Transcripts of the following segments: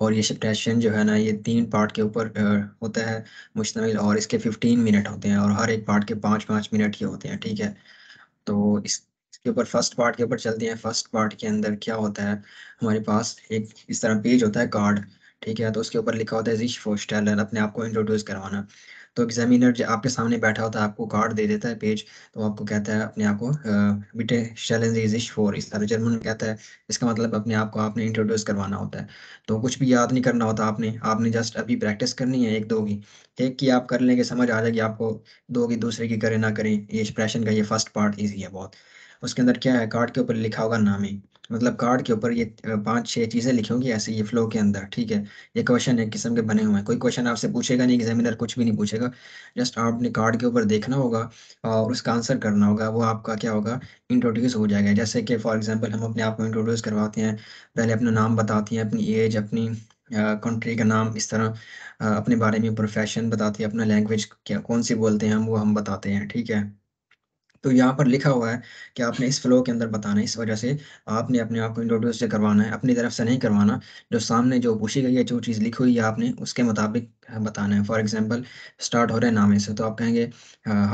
और ये सेशन जो है ना ये तीन पार्ट के ऊपर होता है मुश्तमिल और इसके 15 मिनट होते हैं और हर एक पार्ट के पाँच पाँच मिनट के होते हैं ठीक है तो इस इसके ऊपर फर्स्ट पार्ट के ऊपर चलते हैं फर्स्ट पार्ट के अंदर क्या होता है हमारे पास एक इस तरह पेज होता है कार्ड ठीक है तो उसके ऊपर लिखा होता है जिश फोस्टेलर अपने आप को इंट्रोड्यूस करवाना तो एग्जामिनर जो आपके सामने बैठा होता है आपको कार्ड दे देता है पेज तो आपको कहता है अपने आप को बिटे चैलेंज इज इश फॉर इस तरह जर्मन में कहता है इसका मतलब अपने आप को आपने इंट्रोड्यूस करवाना होता है तो कुछ भी याद नहीं करना होता आपने आपने जस्ट अभी प्रैक्टिस करनी है एक दो की एक की आप कर लेंगे समझ आ जाएगी आपको दो की दूसरे की करें ना करें ये एक्सप्रेशन का ये फर्स्ट पार्ट ईजी है बहुत उसके अंदर क्या है कार्ड के ऊपर लिखा होगा नाम ही मतलब कार्ड के ऊपर ये पांच छह चीजें लिखी होंगी ऐसे ये फ्लो के अंदर ठीक है ये क्वेश्चन एक किस्म के बने हुए हैं कोई क्वेश्चन आपसे पूछेगा नहीं एग्जामिनर कुछ भी नहीं पूछेगा जस्ट आपने कार्ड के ऊपर देखना होगा और उसका आंसर करना होगा वो आपका क्या होगा इंट्रोड्यूस हो जाएगा जैसे कि फॉर एग्जाम्पल हम अपने आप को इंट्रोड्यूस करवाते हैं पहले अपना नाम बताते हैं अपनी एज अपनी कंट्री का नाम इस तरह अपने बारे में प्रोफेशन बताते हैं अपना लैंग्वेज क्या कौन सी बोलते हैं हम वो हम बताते हैं ठीक है तो यहाँ पर लिखा हुआ है कि आपने इस फ्लो के अंदर बताना है इस वजह से आपने अपने आप को इंट्रोड्यूस से करवाना है अपनी तरफ से नहीं करवाना जो सामने जो पूछी गई है जो चीज़ लिखी हुई है आपने उसके मुताबिक बताना है फॉर एग्जांपल स्टार्ट हो रहे नामे से तो आप कहेंगे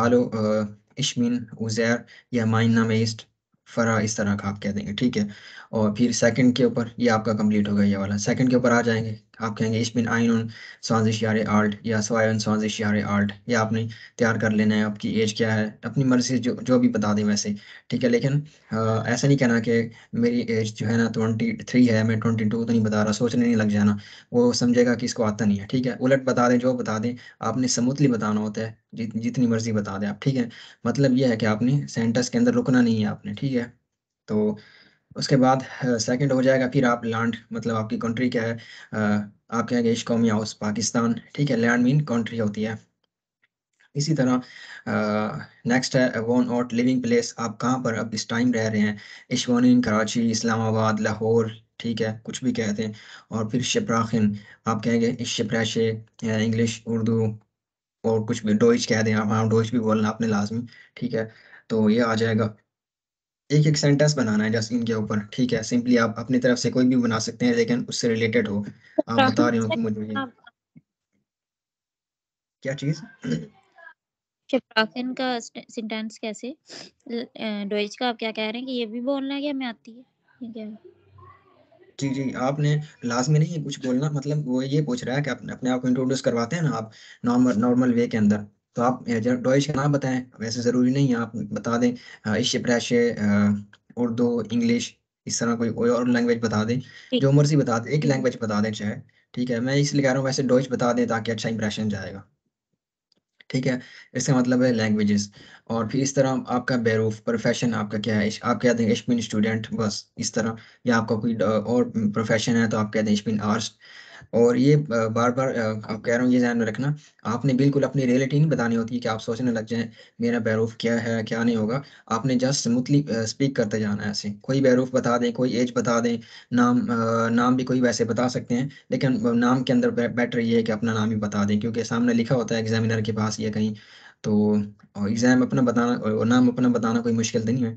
हालो इशमिन उजैर या माइन नाम ईस्ट फरा इस तरह का आप कह देंगे ठीक है और फिर सेकंड के ऊपर ये आपका कंप्लीट हो गया ये वाला सेकंड के ऊपर आ जाएंगे आप कहेंगे बिन आइन 21 यार alt या 22 यार alt या आपने तैयार कर लेना है आपकी एज क्या है अपनी मर्जी जो जो भी बता दें वैसे ठीक है लेकिन आ, ऐसा नहीं कहना कि मेरी एज जो है ना ट्वेंटी थ्री है मैं ट्वेंटी टू तो नहीं बता रहा सोचने नहीं लग जाना वो समझेगा कि इसको आता नहीं है ठीक है उलट बता दें जो बता दें आपने स्मूथली बताना होता है जित जितनी मर्जी बता दें आप ठीक है मतलब यह है कि आपने सेंटर्स के अंदर रुकना नहीं है आपने ठीक है तो उसके बाद सेकंड हो जाएगा फिर आप लैंड मतलब आपकी कंट्री क्या है आप कहेंगे इश कौम हाउस पाकिस्तान ठीक है लैंड मीन कंट्री होती है इसी तरह नेक्स्ट है वन आउट लिविंग प्लेस आप कहाँ पर अब इस टाइम रह रहे हैं इशवान कराची इस्लामाबाद लाहौर ठीक है कुछ भी कहते हैं और फिर शप्राखिन आप कहेंगे शप्राशे इंग्लिश उर्दू और कुछ भी डोइच कह दें आप हाँ डोइच भी बोलना आपने लाजमी ठीक है तो ये आ जाएगा एक एक सेंटेंस बनाना है जस्ट इनके ऊपर ठीक है सिंपली आप अपनी तरफ से कोई भी बना सकते हैं लेकिन उससे रिलेटेड हो आप अच्छा, बता रही हो कि तो मुझे क्या चीज शेफ्राकिन का सेंटेंस कैसे डोइच का आप क्या कह रहे हैं कि ये भी बोलना है कि हमें आती है ठीक है जी जी आपने लाजमी नहीं कुछ बोलना मतलब वो ये पूछ रहा है कि अपने अपने आप को इंट्रोड्यूस करवाते हैं ना आप नॉर्मल नॉर्मल वे के अंदर तो आप डॉइश का नाम बताएं वैसे ज़रूरी नहीं है आप बता दें इश्य प्रैश उर्दू इंग्लिश इस तरह कोई और लैंग्वेज बता दें जो मर्जी बता दें एक लैंग्वेज बता दें चाहे ठीक है मैं इसलिए कह रहा हूँ वैसे डॉइश बता दें ताकि अच्छा इंप्रेशन जाएगा ठीक है इसका मतलब है लैंग्वेजेस और फिर इस तरह आपका बैरूफ प्रोफेशन आपका क्या है आप कहते हैं इशमिन स्टूडेंट बस इस तरह या आपका कोई और प्रोफेशन है तो आप कहते हैं इशमिन आर्ट्स और ये बार बार कह रहा हूँ ये ध्यान में रखना आपने बिल्कुल अपनी रियलिटी नहीं बतानी होती कि आप सोचने लग जाएं मेरा बैरूफ क्या है क्या नहीं होगा आपने जस्ट स्मूथली स्पीक करते जाना है ऐसे कोई बैरूफ बता दें कोई एज बता दें नाम नाम भी कोई वैसे बता सकते हैं लेकिन नाम के अंदर बेटर ये है कि अपना नाम ही बता दें क्योंकि सामने लिखा होता है एग्जामिनर के पास या कहीं तो एग्ज़ाम अपना बताना और नाम अपना बताना कोई मुश्किल तो नहीं है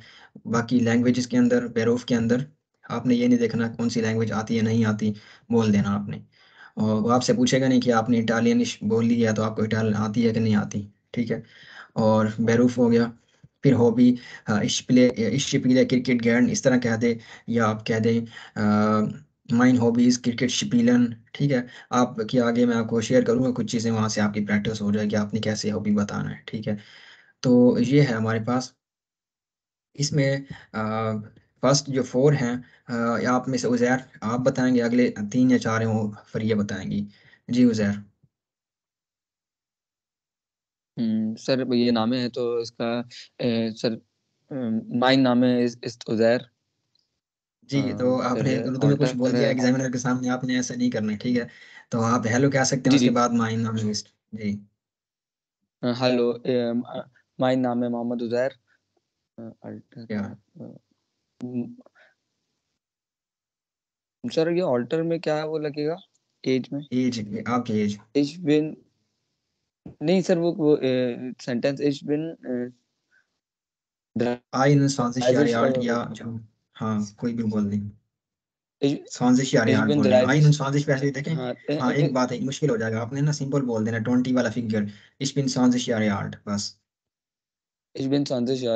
बाकी लैंग्वेज के अंदर बैरूफ के अंदर आपने ये नहीं देखना कौन सी लैंग्वेज आती है नहीं आती बोल देना आपने और वो आपसे पूछेगा नहीं कि आपने इटालियनिश बोल है तो आपको इटालियन आती है कि नहीं आती ठीक है और बैरूफ हो गया फिर हॉबी इश्पिले इश्पिले क्रिकेट गैंड इस तरह कह दे या आप कह दें माइन हॉबीज़ क्रिकेट शिपीलन ठीक है आपके आगे मैं आपको शेयर करूंगा कुछ चीज़ें वहाँ से आपकी प्रैक्टिस हो जाएगी आपने कैसे हॉबी बताना है ठीक है तो ये है हमारे पास इसमें फर्स्ट जो फोर हैं आप में से उजैर आप बताएंगे अगले तीन या चार हैं वो फरिया बताएंगी जी उजैर हम्म, सर ये नामे है तो इसका ए, सर माइन नाम है इस, इस उजैर जी हाँ, तो आपने उर्दू में कुछ बोल दिया एग्जामिनर के सामने आपने ऐसा नहीं करना ठीक है तो आप हेलो कह सकते हैं उसके बाद माई नाम लिस्ट जी हेलो माई नाम है मोहम्मद उजैर हम्म। सर ये ऑल्टर में क्या वो लगेगा एज में एज आपकी एज इज बिन नहीं सर वो, वो सेंटेंस इज बिन आई इन सांसिश या यार या हां कोई भी बोल दें बोल आई इन देखें हाँ, हाँ, एक बात है मुश्किल हो जाएगा आपने ना सिंपल बोल देना ट्वेंटी वाला फिगर इस बिन सांसिश या बस इस बिन सांसिश या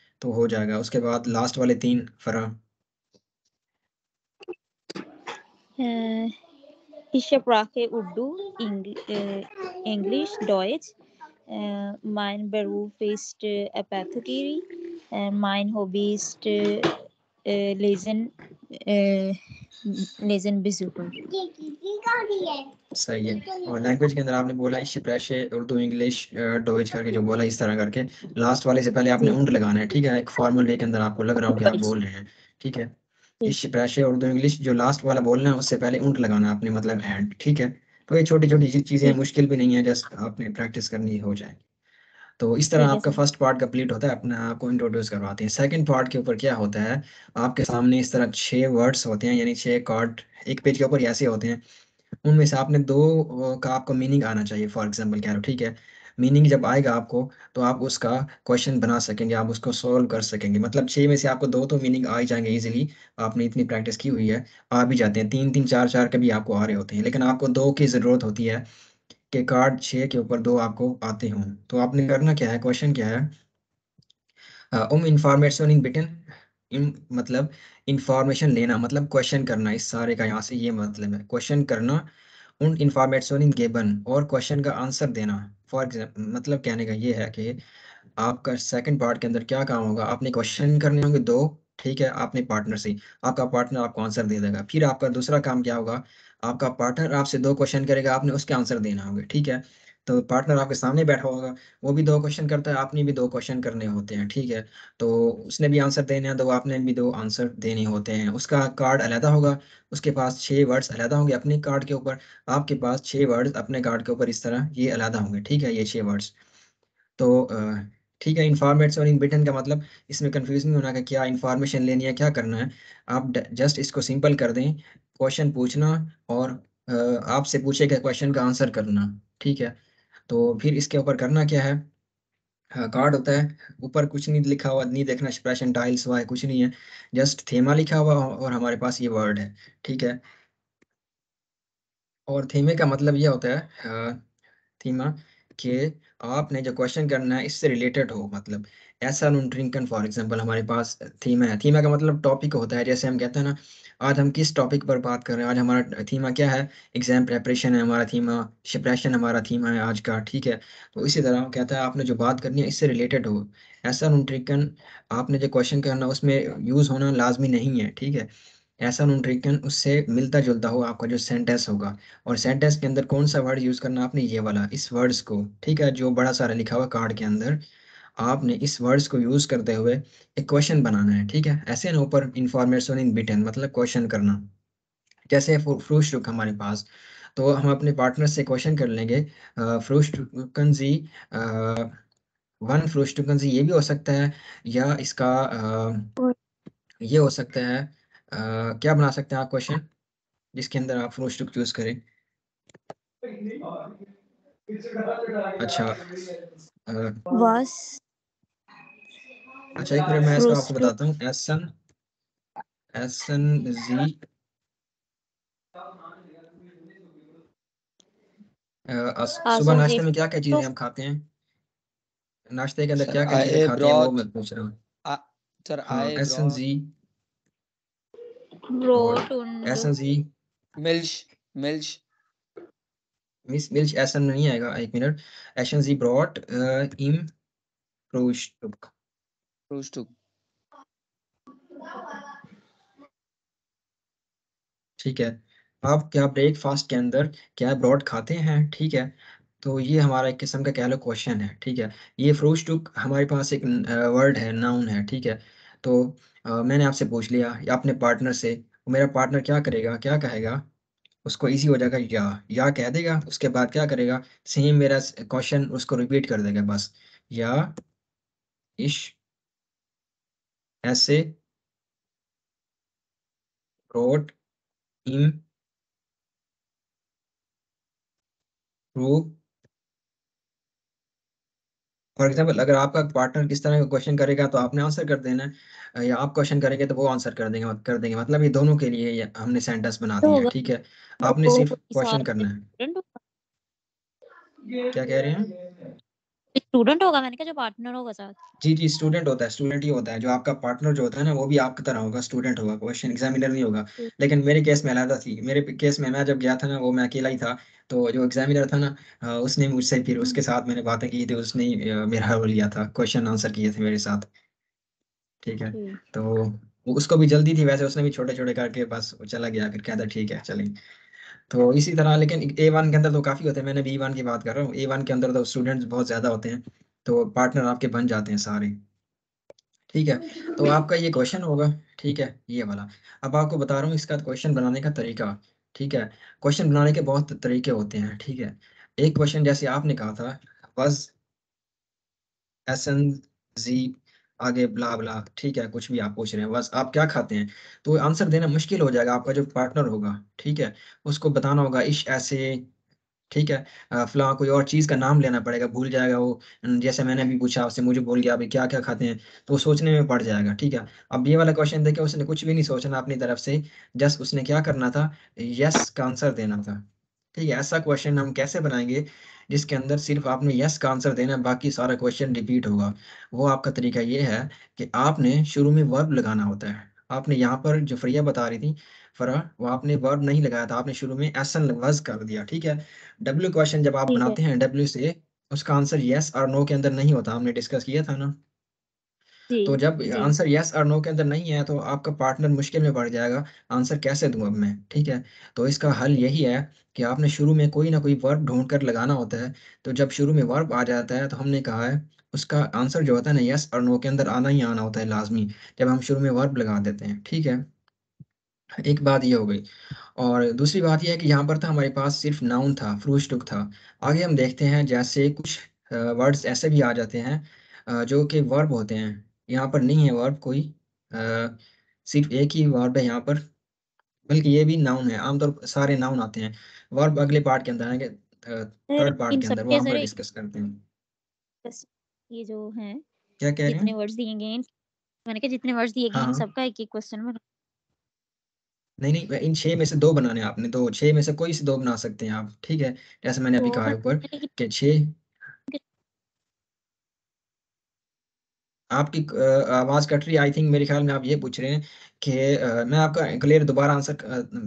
तो हो जाएगा उसके बाद लास्ट वाले तीन फरा হিসাব রাখে উর্দু ইংলিশ ডয়েচ মাইন বেরুফিস্ট অ্যাপ্যাথকিরি মাইন হবিস্ট लेजन लेजन बिजूपर सही है और लैंग्वेज के अंदर आपने बोला इस उर्दू इंग्लिश डोज करके जो बोला इस तरह करके लास्ट वाले से पहले आपने उंड लगाना है ठीक है एक फॉर्मल वे के अंदर आपको लग रहा हो कि आप बोल रहे हैं ठीक है इस प्रेशे उर्दू इंग्लिश जो लास्ट वाला बोलना है उससे पहले उंड लगाना है आपने मतलब एंड ठीक है तो ये छोटी छोटी चीजें मुश्किल भी नहीं है जस्ट आपने प्रैक्टिस करनी हो जाएगी तो इस तरह हम्म, आपका फर्स्ट पार्ट कंप्लीट होता है अपने आप को इंट्रोड्यूस करवाते हैं सेकंड पार्ट के ऊपर क्या होता है आपके सामने इस तरह छः वर्ड्स होते हैं यानी छः कार्ड एक पेज के ऊपर ऐसे होते हैं उनमें से आपने दो का आपको मीनिंग आना चाहिए फॉर एग्जाम्पल कह रहे हो ठीक है मीनिंग जब आएगा आपको तो आप उसका क्वेश्चन बना सकेंगे आप उसको सॉल्व कर सकेंगे मतलब छः में से आपको दो तो मीनिंग आ ही जाएंगे इजीली आपने इतनी प्रैक्टिस की हुई है आ भी जाते हैं तीन तीन चार चार के भी आपको आ रहे होते हैं लेकिन आपको दो की ज़रूरत होती है के कार्ड छः के ऊपर दो आपको आते हों तो आपने करना क्या है क्वेश्चन क्या है उम इंफॉर्मेशन इन बिटन इन मतलब इंफॉर्मेशन लेना मतलब क्वेश्चन करना इस सारे का यहाँ से ये मतलब है क्वेश्चन करना उन इंफॉर्मेशन इन गेबन और क्वेश्चन का आंसर देना फॉर एग्जाम्पल मतलब कहने का ये है कि आपका सेकंड पार्ट के अंदर क्या काम होगा आपने क्वेश्चन करने होंगे दो ठीक है आपने पार्टनर से आपका पार्टनर आपको आंसर दे देगा फिर आपका दूसरा काम क्या होगा आपका पार्टनर आपसे दो क्वेश्चन करेगा आपने उसके आंसर देना होगा ठीक है तो पार्टनर आपके सामने बैठा होगा वो भी दो क्वेश्चन करता है आपने भी दो क्वेश्चन करने होते हैं ठीक है तो उसने भी आंसर देने हैं तो आपने भी दो आंसर देने होते हैं उसका कार्ड अलहदा होगा उसके पास छः वर्ड्स अलहदा होंगे अपने कार्ड के ऊपर आपके पास छः वर्ड्स अपने कार्ड के ऊपर इस तरह ये अलहदा होंगे ठीक है ये छः वर्ड्स तो ठीक है इन्फॉर्मेट्स और इनबिटन का मतलब इसमें कंफ्यूज नहीं होना का क्या इन्फॉर्मेशन लेनी है क्या करना है आप जस्ट इसको सिंपल कर दें क्वेश्चन पूछना और आपसे पूछे गए क्वेश्चन का आंसर करना ठीक है तो फिर इसके ऊपर करना क्या है कार्ड होता है ऊपर कुछ नहीं लिखा हुआ नहीं देखना एक्सप्रेशन टाइल्स हुआ है कुछ नहीं है जस्ट थेमा लिखा हुआ और हमारे पास ये वर्ड है ठीक है और थीमे का मतलब यह होता है थीमा कि आपने जो क्वेश्चन करना है इससे रिलेटेड हो मतलब ऐसा नॉन ड्रिंकन फॉर एग्जांपल हमारे पास थीमा है थीमा का मतलब टॉपिक होता है जैसे हम कहते हैं ना आज हम किस टॉपिक पर बात कर रहे हैं आज हमारा थीमा क्या है एग्जाम प्रेपरेशन है हमारा थीमा डिप्रेशन हमारा थीमा है आज का ठीक है तो इसी तरह कहता है आपने जो बात करनी है इससे रिलेटेड हो ऐसा नोट्रिकन आपने जो क्वेश्चन करना उसमें यूज़ होना लाजमी नहीं है ठीक है ऐसा नोट्रिकन उससे मिलता जुलता हो आपका जो सेंटेंस होगा और सेंटेंस के अंदर कौन सा वर्ड यूज़ करना आपने ये वाला इस वर्ड्स को ठीक है जो बड़ा सारा लिखा हुआ कार्ड के अंदर आपने इस वर्ड्स को यूज करते हुए एक क्वेश्चन बनाना है ठीक है ऐसे ना ऊपर इन्फॉर्मेशन इन बिटन मतलब क्वेश्चन करना जैसे फ्रूश रुक हमारे पास तो हम अपने पार्टनर से क्वेश्चन कर लेंगे फ्रूश वन फ्रूश कंजी ये भी हो सकता है या इसका आ, ये हो सकता है आ, क्या बना सकते हैं आप क्वेश्चन जिसके अंदर आप फ्रूश रुक चूज करें अच्छा अच्छा एक मैं इसका आपको बताता हूँ एस एन एस एन जी सुबह नाश्ते में क्या क्या चीजें हम तो खाते हैं नाश्ते के अंदर क्या क्या चीजें खाते हैं वो मैं पूछ रहा हूँ एस एन जी एस एन जी मिल्च मिल्च मिस मिल्च एस एन नहीं आएगा एक मिनट एस एन जी ब्रॉट इम प्रोस्टुक टू ठीक है आप क्या ब्रेकफास्ट के अंदर क्या ब्रॉड खाते हैं ठीक है तो ये हमारा एक किस्म का कह लो क्वेश्चन है ठीक है ये फ्रूज टुक हमारे पास एक वर्ड है नाउन है ठीक है तो आ, मैंने आपसे पूछ लिया या अपने पार्टनर से मेरा पार्टनर क्या करेगा क्या कहेगा उसको इजी हो जाएगा या या कह देगा उसके बाद क्या करेगा सेम मेरा क्वेश्चन उसको रिपीट कर देगा बस या इश ऐसे brought him फॉर एग्जाम्पल अगर आपका पार्टनर किस तरह का क्वेश्चन करेगा तो आपने आंसर कर देना है या आप क्वेश्चन करेंगे तो वो आंसर कर देंगे कर देंगे मतलब ये दोनों के लिए हमने सेंटेंस बना तो दिया ठीक है आपने तो सिर्फ क्वेश्चन करना है क्या कह रहे हैं स्टूडेंट होगा मैंने कहा जो पार्टनर होगा साथ जी जी स्टूडेंट होता है स्टूडेंट ही होता है जो आपका पार्टनर जो होता है ना वो भी आपकी तरह होगा स्टूडेंट होगा क्वेश्चन एग्जामिनर नहीं होगा लेकिन मेरे केस में अलहदा थी मेरे केस में मैं जब गया था ना वो मैं अकेला ही था तो जो एग्जामिनर था ना उसने मुझसे फिर हम्म। उसके साथ मैंने बातें की थी उसने मेरा रोल लिया था क्वेश्चन आंसर किए थे मेरे साथ ठीक है तो उसको भी जल्दी थी वैसे उसने भी छोटे छोटे करके बस चला गया फिर कहता ठीक है चलेंगे तो इसी तरह लेकिन ए वन के अंदर तो काफ़ी होते हैं मैंने बी वन की बात कर रहा हूँ ए वन के अंदर तो स्टूडेंट्स बहुत ज़्यादा होते हैं तो पार्टनर आपके बन जाते हैं सारे ठीक है तो आपका ये क्वेश्चन होगा ठीक है ये वाला अब आपको बता रहा हूँ इसका क्वेश्चन बनाने का तरीका ठीक है क्वेश्चन बनाने के बहुत तरीके होते हैं ठीक है एक क्वेश्चन जैसे आपने कहा था वज एस एन जी आगे ब्ला ब्ला ठीक है कुछ भी आप पूछ रहे हैं बस आप क्या खाते हैं तो आंसर देना मुश्किल हो जाएगा आपका जो पार्टनर होगा ठीक है उसको बताना होगा इश ऐसे ठीक है फिलहाल कोई और चीज़ का नाम लेना पड़ेगा भूल जाएगा वो जैसे मैंने भी पूछा आपसे मुझे बोल गया अभी क्या क्या खाते हैं तो सोचने में पड़ जाएगा ठीक है अब ये वाला क्वेश्चन देखे उसने कुछ भी नहीं सोचना अपनी तरफ से जस्ट उसने क्या करना था यस का आंसर देना था ठीक है ऐसा क्वेश्चन हम कैसे बनाएंगे जिसके अंदर सिर्फ आपने यस का आंसर देना है बाकी सारा क्वेश्चन रिपीट होगा वो आपका तरीका ये है कि आपने शुरू में वर्ब लगाना होता है आपने यहाँ पर जो फ्रिया बता रही थी फरा वो आपने वर्ब नहीं लगाया था आपने शुरू में एस एन वज कर दिया ठीक है डब्ल्यू क्वेश्चन जब आप बनाते हैं डब्ल्यू से उसका आंसर यस और नो के अंदर नहीं होता हमने डिस्कस किया था ना तो जब आंसर यस और नो के अंदर नहीं है तो आपका पार्टनर मुश्किल में पड़ जाएगा आंसर कैसे दूं अब मैं ठीक है तो इसका हल यही है कि आपने शुरू में कोई ना कोई वर्ब ढूंढ कर लगाना होता है तो जब शुरू में वर्ब आ जाता है तो हमने कहा है उसका आंसर जो होता है ना यस और नो के अंदर आना ही आना होता है लाजमी जब हम शुरू में वर्ब लगा देते हैं ठीक है एक बात ये हो गई और दूसरी बात यह है कि यहाँ पर था तो हमारे पास सिर्फ नाउन था फ्रूस्टुक था आगे हम देखते हैं जैसे कुछ वर्ड्स ऐसे भी आ जाते हैं जो कि वर्ब होते हैं यहाँ पर नहीं है वर्ब कोई आ, सिर्फ एक ही वर्ब है यहाँ पर बल्कि ये भी नाउन है आमतौर पर सारे नाउन आते हैं वर्ब अगले पार्ट के अंदर है थर्ड पार्ट के अंदर वो हम डिस्कस करते हैं ये जो है क्या कह रहे हैं वर्ड्स दिए गए हैं मैंने कहा जितने वर्ड्स दिए गए हैं हाँ, हाँ। सबका एक एक क्वेश्चन बना नहीं नहीं इन छह में से दो बनाने आपने तो छह में से कोई से दो बना सकते हैं आप ठीक है जैसे मैंने तो अभी कहा ऊपर कि छह आपकी आवाज़ कट रही है आई थिंक मेरे ख्याल में आप ये पूछ रहे हैं कि मैं आपका क्लियर दोबारा आंसर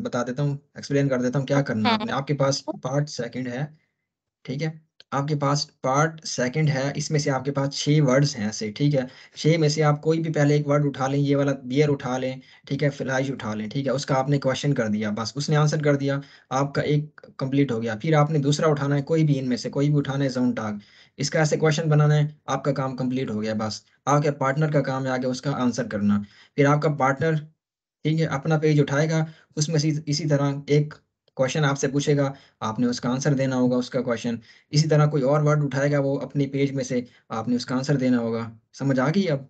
बता देता हूँ एक्सप्लेन कर देता हूँ क्या करना है हाँ। आपके पास पार्ट सेकंड है ठीक है आपके पास पार्ट सेकंड है इसमें से आपके पास छह वर्ड्स हैं ऐसे ठीक है छह में से आप कोई भी पहले एक वर्ड उठा लें ये वाला बियर उठा लें ठीक है फ्लाइश उठा लें ठीक है उसका आपने क्वेश्चन कर दिया बस उसने आंसर कर दिया आपका एक कंप्लीट हो गया फिर आपने दूसरा उठाना है कोई भी इनमें से कोई भी उठाना है जोन टाग इस तरह से क्वेश्चन बनाना है आपका काम कंप्लीट हो गया बस आपके पार्टनर का काम है आगे उसका आंसर करना फिर आपका पार्टनर ठीक है अपना पेज उठाएगा उसमें इसी तरह एक क्वेश्चन आपसे पूछेगा आपने उसका आंसर देना होगा उसका क्वेश्चन इसी तरह कोई और वर्ड उठाएगा वो अपने पेज में से आपने उसका आंसर देना होगा समझ आ गई अब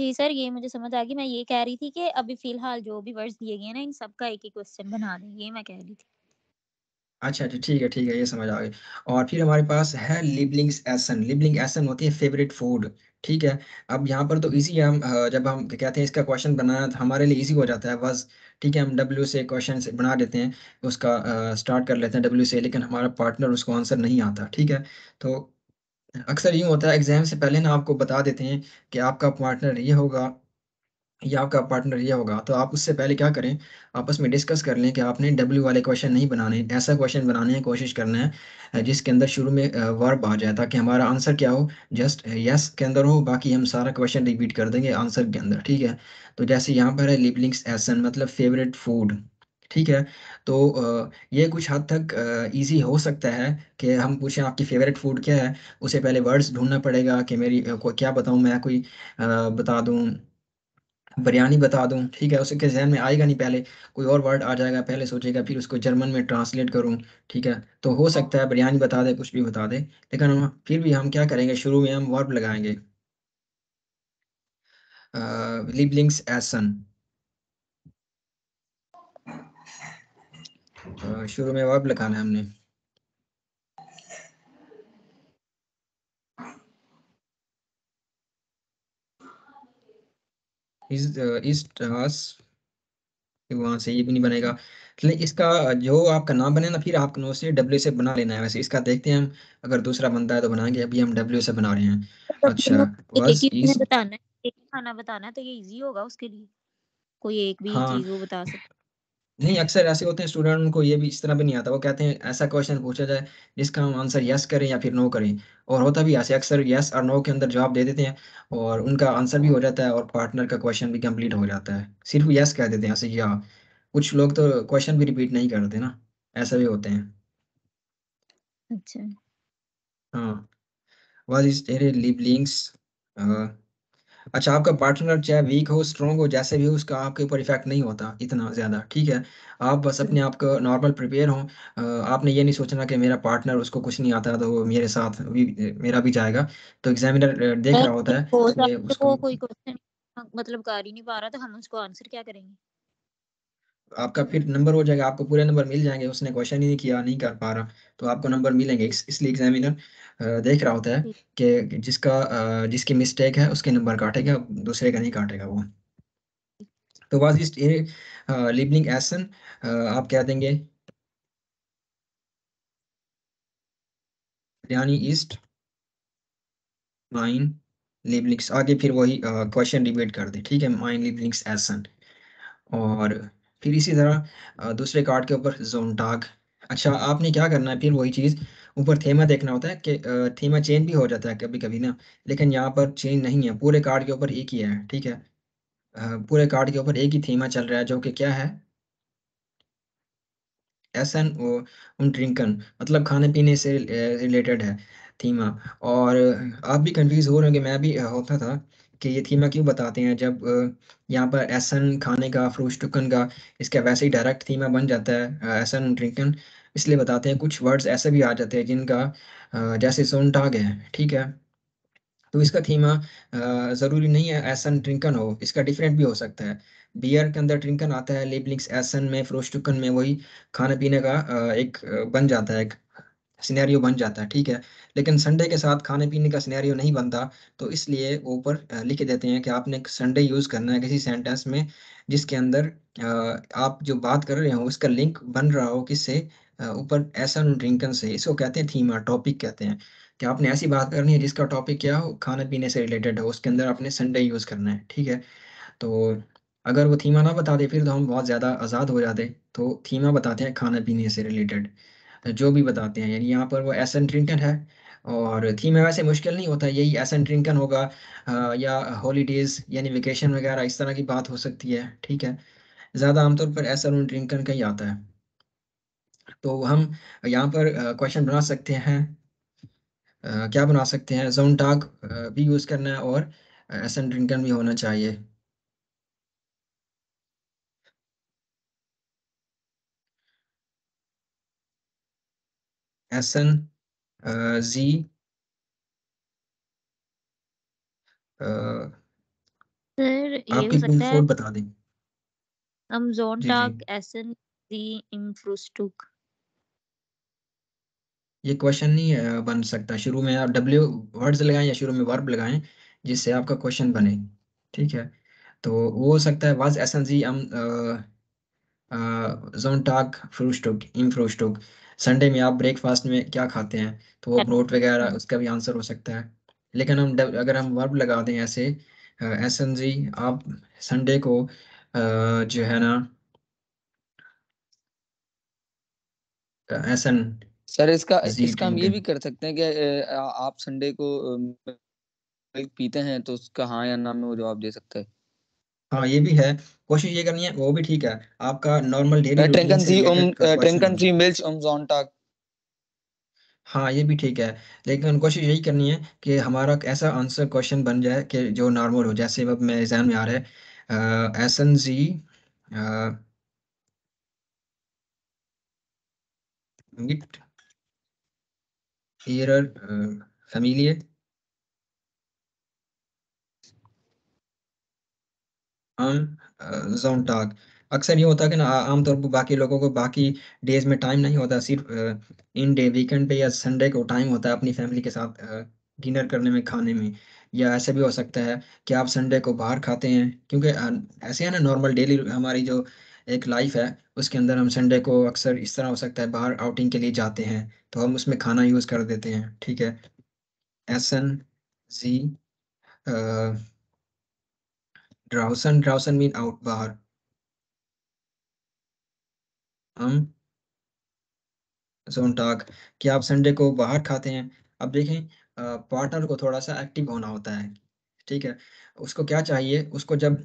जी सर ये मुझे समझ आ गई मैं ये कह रही थी कि अभी फिलहाल जो भी वर्ड्स दिए गए ना इन सब का एक ही क्वेश्चन बना दें ये मैं कह रही थी अच्छा अच्छा ठीक है ठीक है ये समझ आ गई और फिर हमारे पास है लिबलिंग्स एसन लिबलिंग एसन होती है फेवरेट फूड ठीक है अब यहाँ पर तो इजी है हम जब हम कहते हैं इसका क्वेश्चन बनाना तो हमारे लिए इजी हो जाता है बस ठीक है हम डब्ल्यू से क्वेश्चन बना देते हैं उसका स्टार्ट कर लेते हैं डब्ल्यू से लेकिन हमारा पार्टनर उसको आंसर नहीं आता ठीक है तो अक्सर यूँ होता है एग्जाम से पहले ना आपको बता देते हैं कि आपका पार्टनर ये होगा या आपका पार्टनर यह होगा तो आप उससे पहले क्या करें आपस में डिस्कस कर लें कि आपने डब्ल्यू वाले क्वेश्चन नहीं बनाने ऐसा क्वेश्चन बनाने की कोशिश करना है जिसके अंदर शुरू में वर्ब आ जाए ताकि हमारा आंसर क्या हो जस्ट यस के अंदर हो बाकी हम सारा क्वेश्चन रिपीट कर देंगे आंसर के अंदर ठीक है तो जैसे यहाँ पर है लिपलिंग्स एसन मतलब फेवरेट फूड ठीक है तो ये कुछ हद तक इजी हो सकता है कि हम पूछें आपकी फेवरेट फूड क्या है उसे पहले वर्ड्स ढूंढना पड़ेगा कि मेरी क्या बताऊँ मैं कोई बता दूँ बिरयानी बता दूं ठीक है उसके जहन में आएगा नहीं पहले कोई और वर्ड आ जाएगा पहले सोचेगा फिर उसको जर्मन में ट्रांसलेट करूं ठीक है तो हो सकता है बिरयानी बता दे कुछ भी बता दे लेकिन हम फिर भी हम क्या करेंगे शुरू में हम वर्ब लगाएंगे लिबलिंग्स एसन शुरू में वर्ब लगाना है हमने इस इस टास्क वहाँ से ये भी नहीं बनेगा इसलिए इसका जो आपका नाम बने ना फिर आप नो से डब्ल्यू से बना लेना है वैसे इसका देखते हैं हम अगर दूसरा बनता है तो बनाएंगे अभी हम डब्ल्यू से बना रहे हैं मतलब अच्छा मतलब बस इस... खाना बताना है तो ये इजी होगा उसके लिए कोई एक भी हाँ, चीज वो बता सकते नहीं अक्सर ऐसे होते हैं स्टूडेंट उनको ये भी इस तरह भी नहीं आता वो कहते हैं ऐसा क्वेश्चन पूछा जाए जिसका हम आंसर यस करें या फिर नो करें और होता भी ऐसे अक्सर यस और नो के अंदर जवाब दे देते हैं और उनका आंसर भी हो जाता है और पार्टनर का क्वेश्चन भी कंप्लीट हो जाता है सिर्फ यस कह देते हैं ऐसे या हाँ, कुछ लोग तो क्वेश्चन भी रिपीट नहीं करते ना ऐसा भी होते हैं अच्छा हाँ वाज इज तेरे लिंक्स अच्छा आपका पार्टनर चाहे वीक हो स्ट्रॉन्ग हो जैसे भी हो उसका आपके ऊपर इफेक्ट नहीं होता इतना ज़्यादा ठीक है आप बस अपने आप को नॉर्मल प्रिपेयर हो आपने ये नहीं सोचना कि मेरा पार्टनर उसको कुछ नहीं आता तो मेरे साथ भी मेरा भी जाएगा तो एग्जामिनर देख रहा होता है तो उसको कोई क्वेश्चन मतलब कर ही नहीं पा रहा तो हम उसको आंसर क्या करेंगे आपका फिर नंबर हो जाएगा आपको पूरे नंबर मिल जाएंगे उसने क्वेश्चन ही नहीं किया नहीं कर पा रहा तो आपको नंबर मिलेंगे इस, इसलिए एग्जामिनर देख रहा होता है कि जिसका जिसकी मिस्टेक है उसके नंबर काटेगा दूसरे का नहीं काटेगा वो तो वाज इस लिबनिंग एसन आप क्या देंगे यानी ईस्ट माइन लिबनिक्स आगे फिर वही क्वेश्चन रिपीट कर दे ठीक है माइन लिबनिक्स एसन और फिर इसी तरह दूसरे कार्ड के ऊपर जोन टाग अच्छा आपने क्या करना है फिर वही चीज़ ऊपर थेमा देखना होता है कि थेमा चेंज भी हो जाता है कभी कभी ना लेकिन यहाँ पर चेंज नहीं है पूरे कार्ड के ऊपर एक ही है ठीक है पूरे कार्ड के ऊपर एक ही थीमा चल रहा है जो कि क्या है एस एन ओ ड्रिंकन मतलब खाने पीने से रिलेटेड है थीमा और आप भी कंफ्यूज हो रहे होंगे मैं भी होता था कि ये थीमा क्यों बताते हैं जब यहाँ पर एसन खाने का फ्रूट टुकन का इसका वैसे ही डायरेक्ट थीमा बन जाता है एसन ड्रिंकन इसलिए बताते हैं कुछ वर्ड्स ऐसे भी आ जाते हैं जिनका जैसे सोन टाग है ठीक है तो इसका थीमा ज़रूरी नहीं है एसन ड्रिंकन हो इसका डिफरेंट भी हो सकता है बियर के अंदर ट्रिंकन आता है लिबलिंग्स एसन में फ्रोश में वही खाने पीने का एक बन जाता है सिनेरियो बन जाता है ठीक है लेकिन संडे के साथ खाने पीने का सिनेरियो नहीं बनता तो इसलिए वो ऊपर लिख देते हैं कि आपने संडे यूज़ करना है किसी सेंटेंस में जिसके अंदर आप जो बात कर रहे हो उसका लिंक बन रहा हो किससे ऊपर ऐसा ड्रिंकन से इसको कहते हैं थीम टॉपिक कहते हैं कि आपने ऐसी बात करनी है जिसका टॉपिक क्या हो खाने पीने से रिलेटेड हो उसके अंदर आपने संडे यूज़ करना है ठीक है तो अगर वो थीमा ना बता दे फिर तो हम बहुत ज़्यादा आज़ाद हो जाते तो थीमा बताते हैं खाने पीने से रिलेटेड जो भी बताते हैं यानी यहाँ पर वो एस एन ट्रिंटन है और थीम है वैसे मुश्किल नहीं होता यही एस एन ट्रिंकन होगा या हॉलीडेज यानी वेकेशन वगैरह इस तरह की बात हो सकती है ठीक है ज़्यादा आमतौर पर एस एन ट्रिंकन का ही आता है तो हम यहाँ पर क्वेश्चन बना सकते हैं क्या बना सकते हैं जोन टाग भी यूज़ करना है और एस एन ट्रिंकन भी होना चाहिए Essen, äh, sie, आप äh, बता देंगे हम ये क्वेश्चन नहीं बन सकता शुरू में आप डब्ल्यू वर्ड्स लगाएं या शुरू में वर्ब लगाएं जिससे आपका क्वेश्चन बने ठीक है तो वो हो सकता है वाज जी संडे में आप ब्रेकफास्ट में क्या खाते हैं तो वो ब्रोट हाँ। वगैरह उसका भी आंसर हो सकता है लेकिन हम अगर हम वर्ब लगा दें ऐसे एस एन जी आप संडे को जो है ना एस एन सर इसका इसका हम ये भी कर सकते हैं कि आप संडे को मिल्क पीते हैं तो उसका हाँ या ना में वो जवाब दे सकते हैं हाँ ये भी है कोशिश ये करनी है वो भी ठीक है आपका नॉर्मल डेली ट्रेंकन सी उम ट्रेंकन सी मिल्स उम जोंटाक हाँ ये भी ठीक है लेकिन कोशिश यही करनी है कि हमारा ऐसा आंसर क्वेश्चन बन जाए कि जो नॉर्मल हो जैसे अब मैं एग्जाम में आ रहा है एस एन जी एरर फैमिली ऑन अं, अक्सर ये होता है कि ना आमतौर पर बाकी लोगों को बाकी डेज में टाइम नहीं होता सिर्फ इन डे वीकेंड पे या संडे को टाइम होता है अपनी फैमिली के साथ डिनर करने में खाने में या ऐसे भी हो सकता है कि आप संडे को बाहर खाते हैं क्योंकि ऐसे है ना नॉर्मल डेली हमारी जो एक लाइफ है उसके अंदर हम संडे को अक्सर इस तरह हो सकता है बाहर आउटिंग के लिए जाते हैं तो हम उसमें खाना यूज़ कर देते हैं ठीक है एस एन जी draußen. Draußen mean out बाहर हम जोनटाग कि आप संडे को बाहर खाते हैं अब देखें पार्टनर को थोड़ा सा एक्टिव होना होता है ठीक है उसको क्या चाहिए उसको जब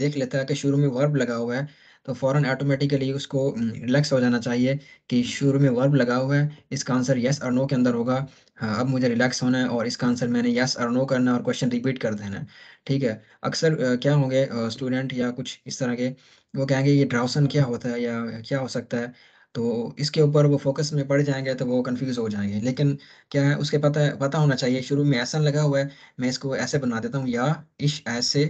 देख लेता है कि शुरू में वर्ब लगा हुआ है तो फॉरन ऑटोमेटिकली उसको रिलैक्स हो जाना चाहिए कि शुरू में वर्ब लगा हुआ है इसका आंसर येस और नो के अंदर होगा हाँ अब मुझे रिलैक्स होना है और इसका आंसर मैंने येस और नो करना है और क्वेश्चन रिपीट कर देना है ठीक है अक्सर क्या होंगे स्टूडेंट या कुछ इस तरह के वो कहेंगे ये ड्राउसन क्या होता है या क्या हो सकता है तो इसके ऊपर वो फोकस में पड़ जाएंगे तो वो कंफ्यूज हो जाएंगे लेकिन क्या है उसके पता पता होना चाहिए शुरू में ऐसा लगा हुआ है मैं इसको ऐसे बना देता हूँ या इश ऐसे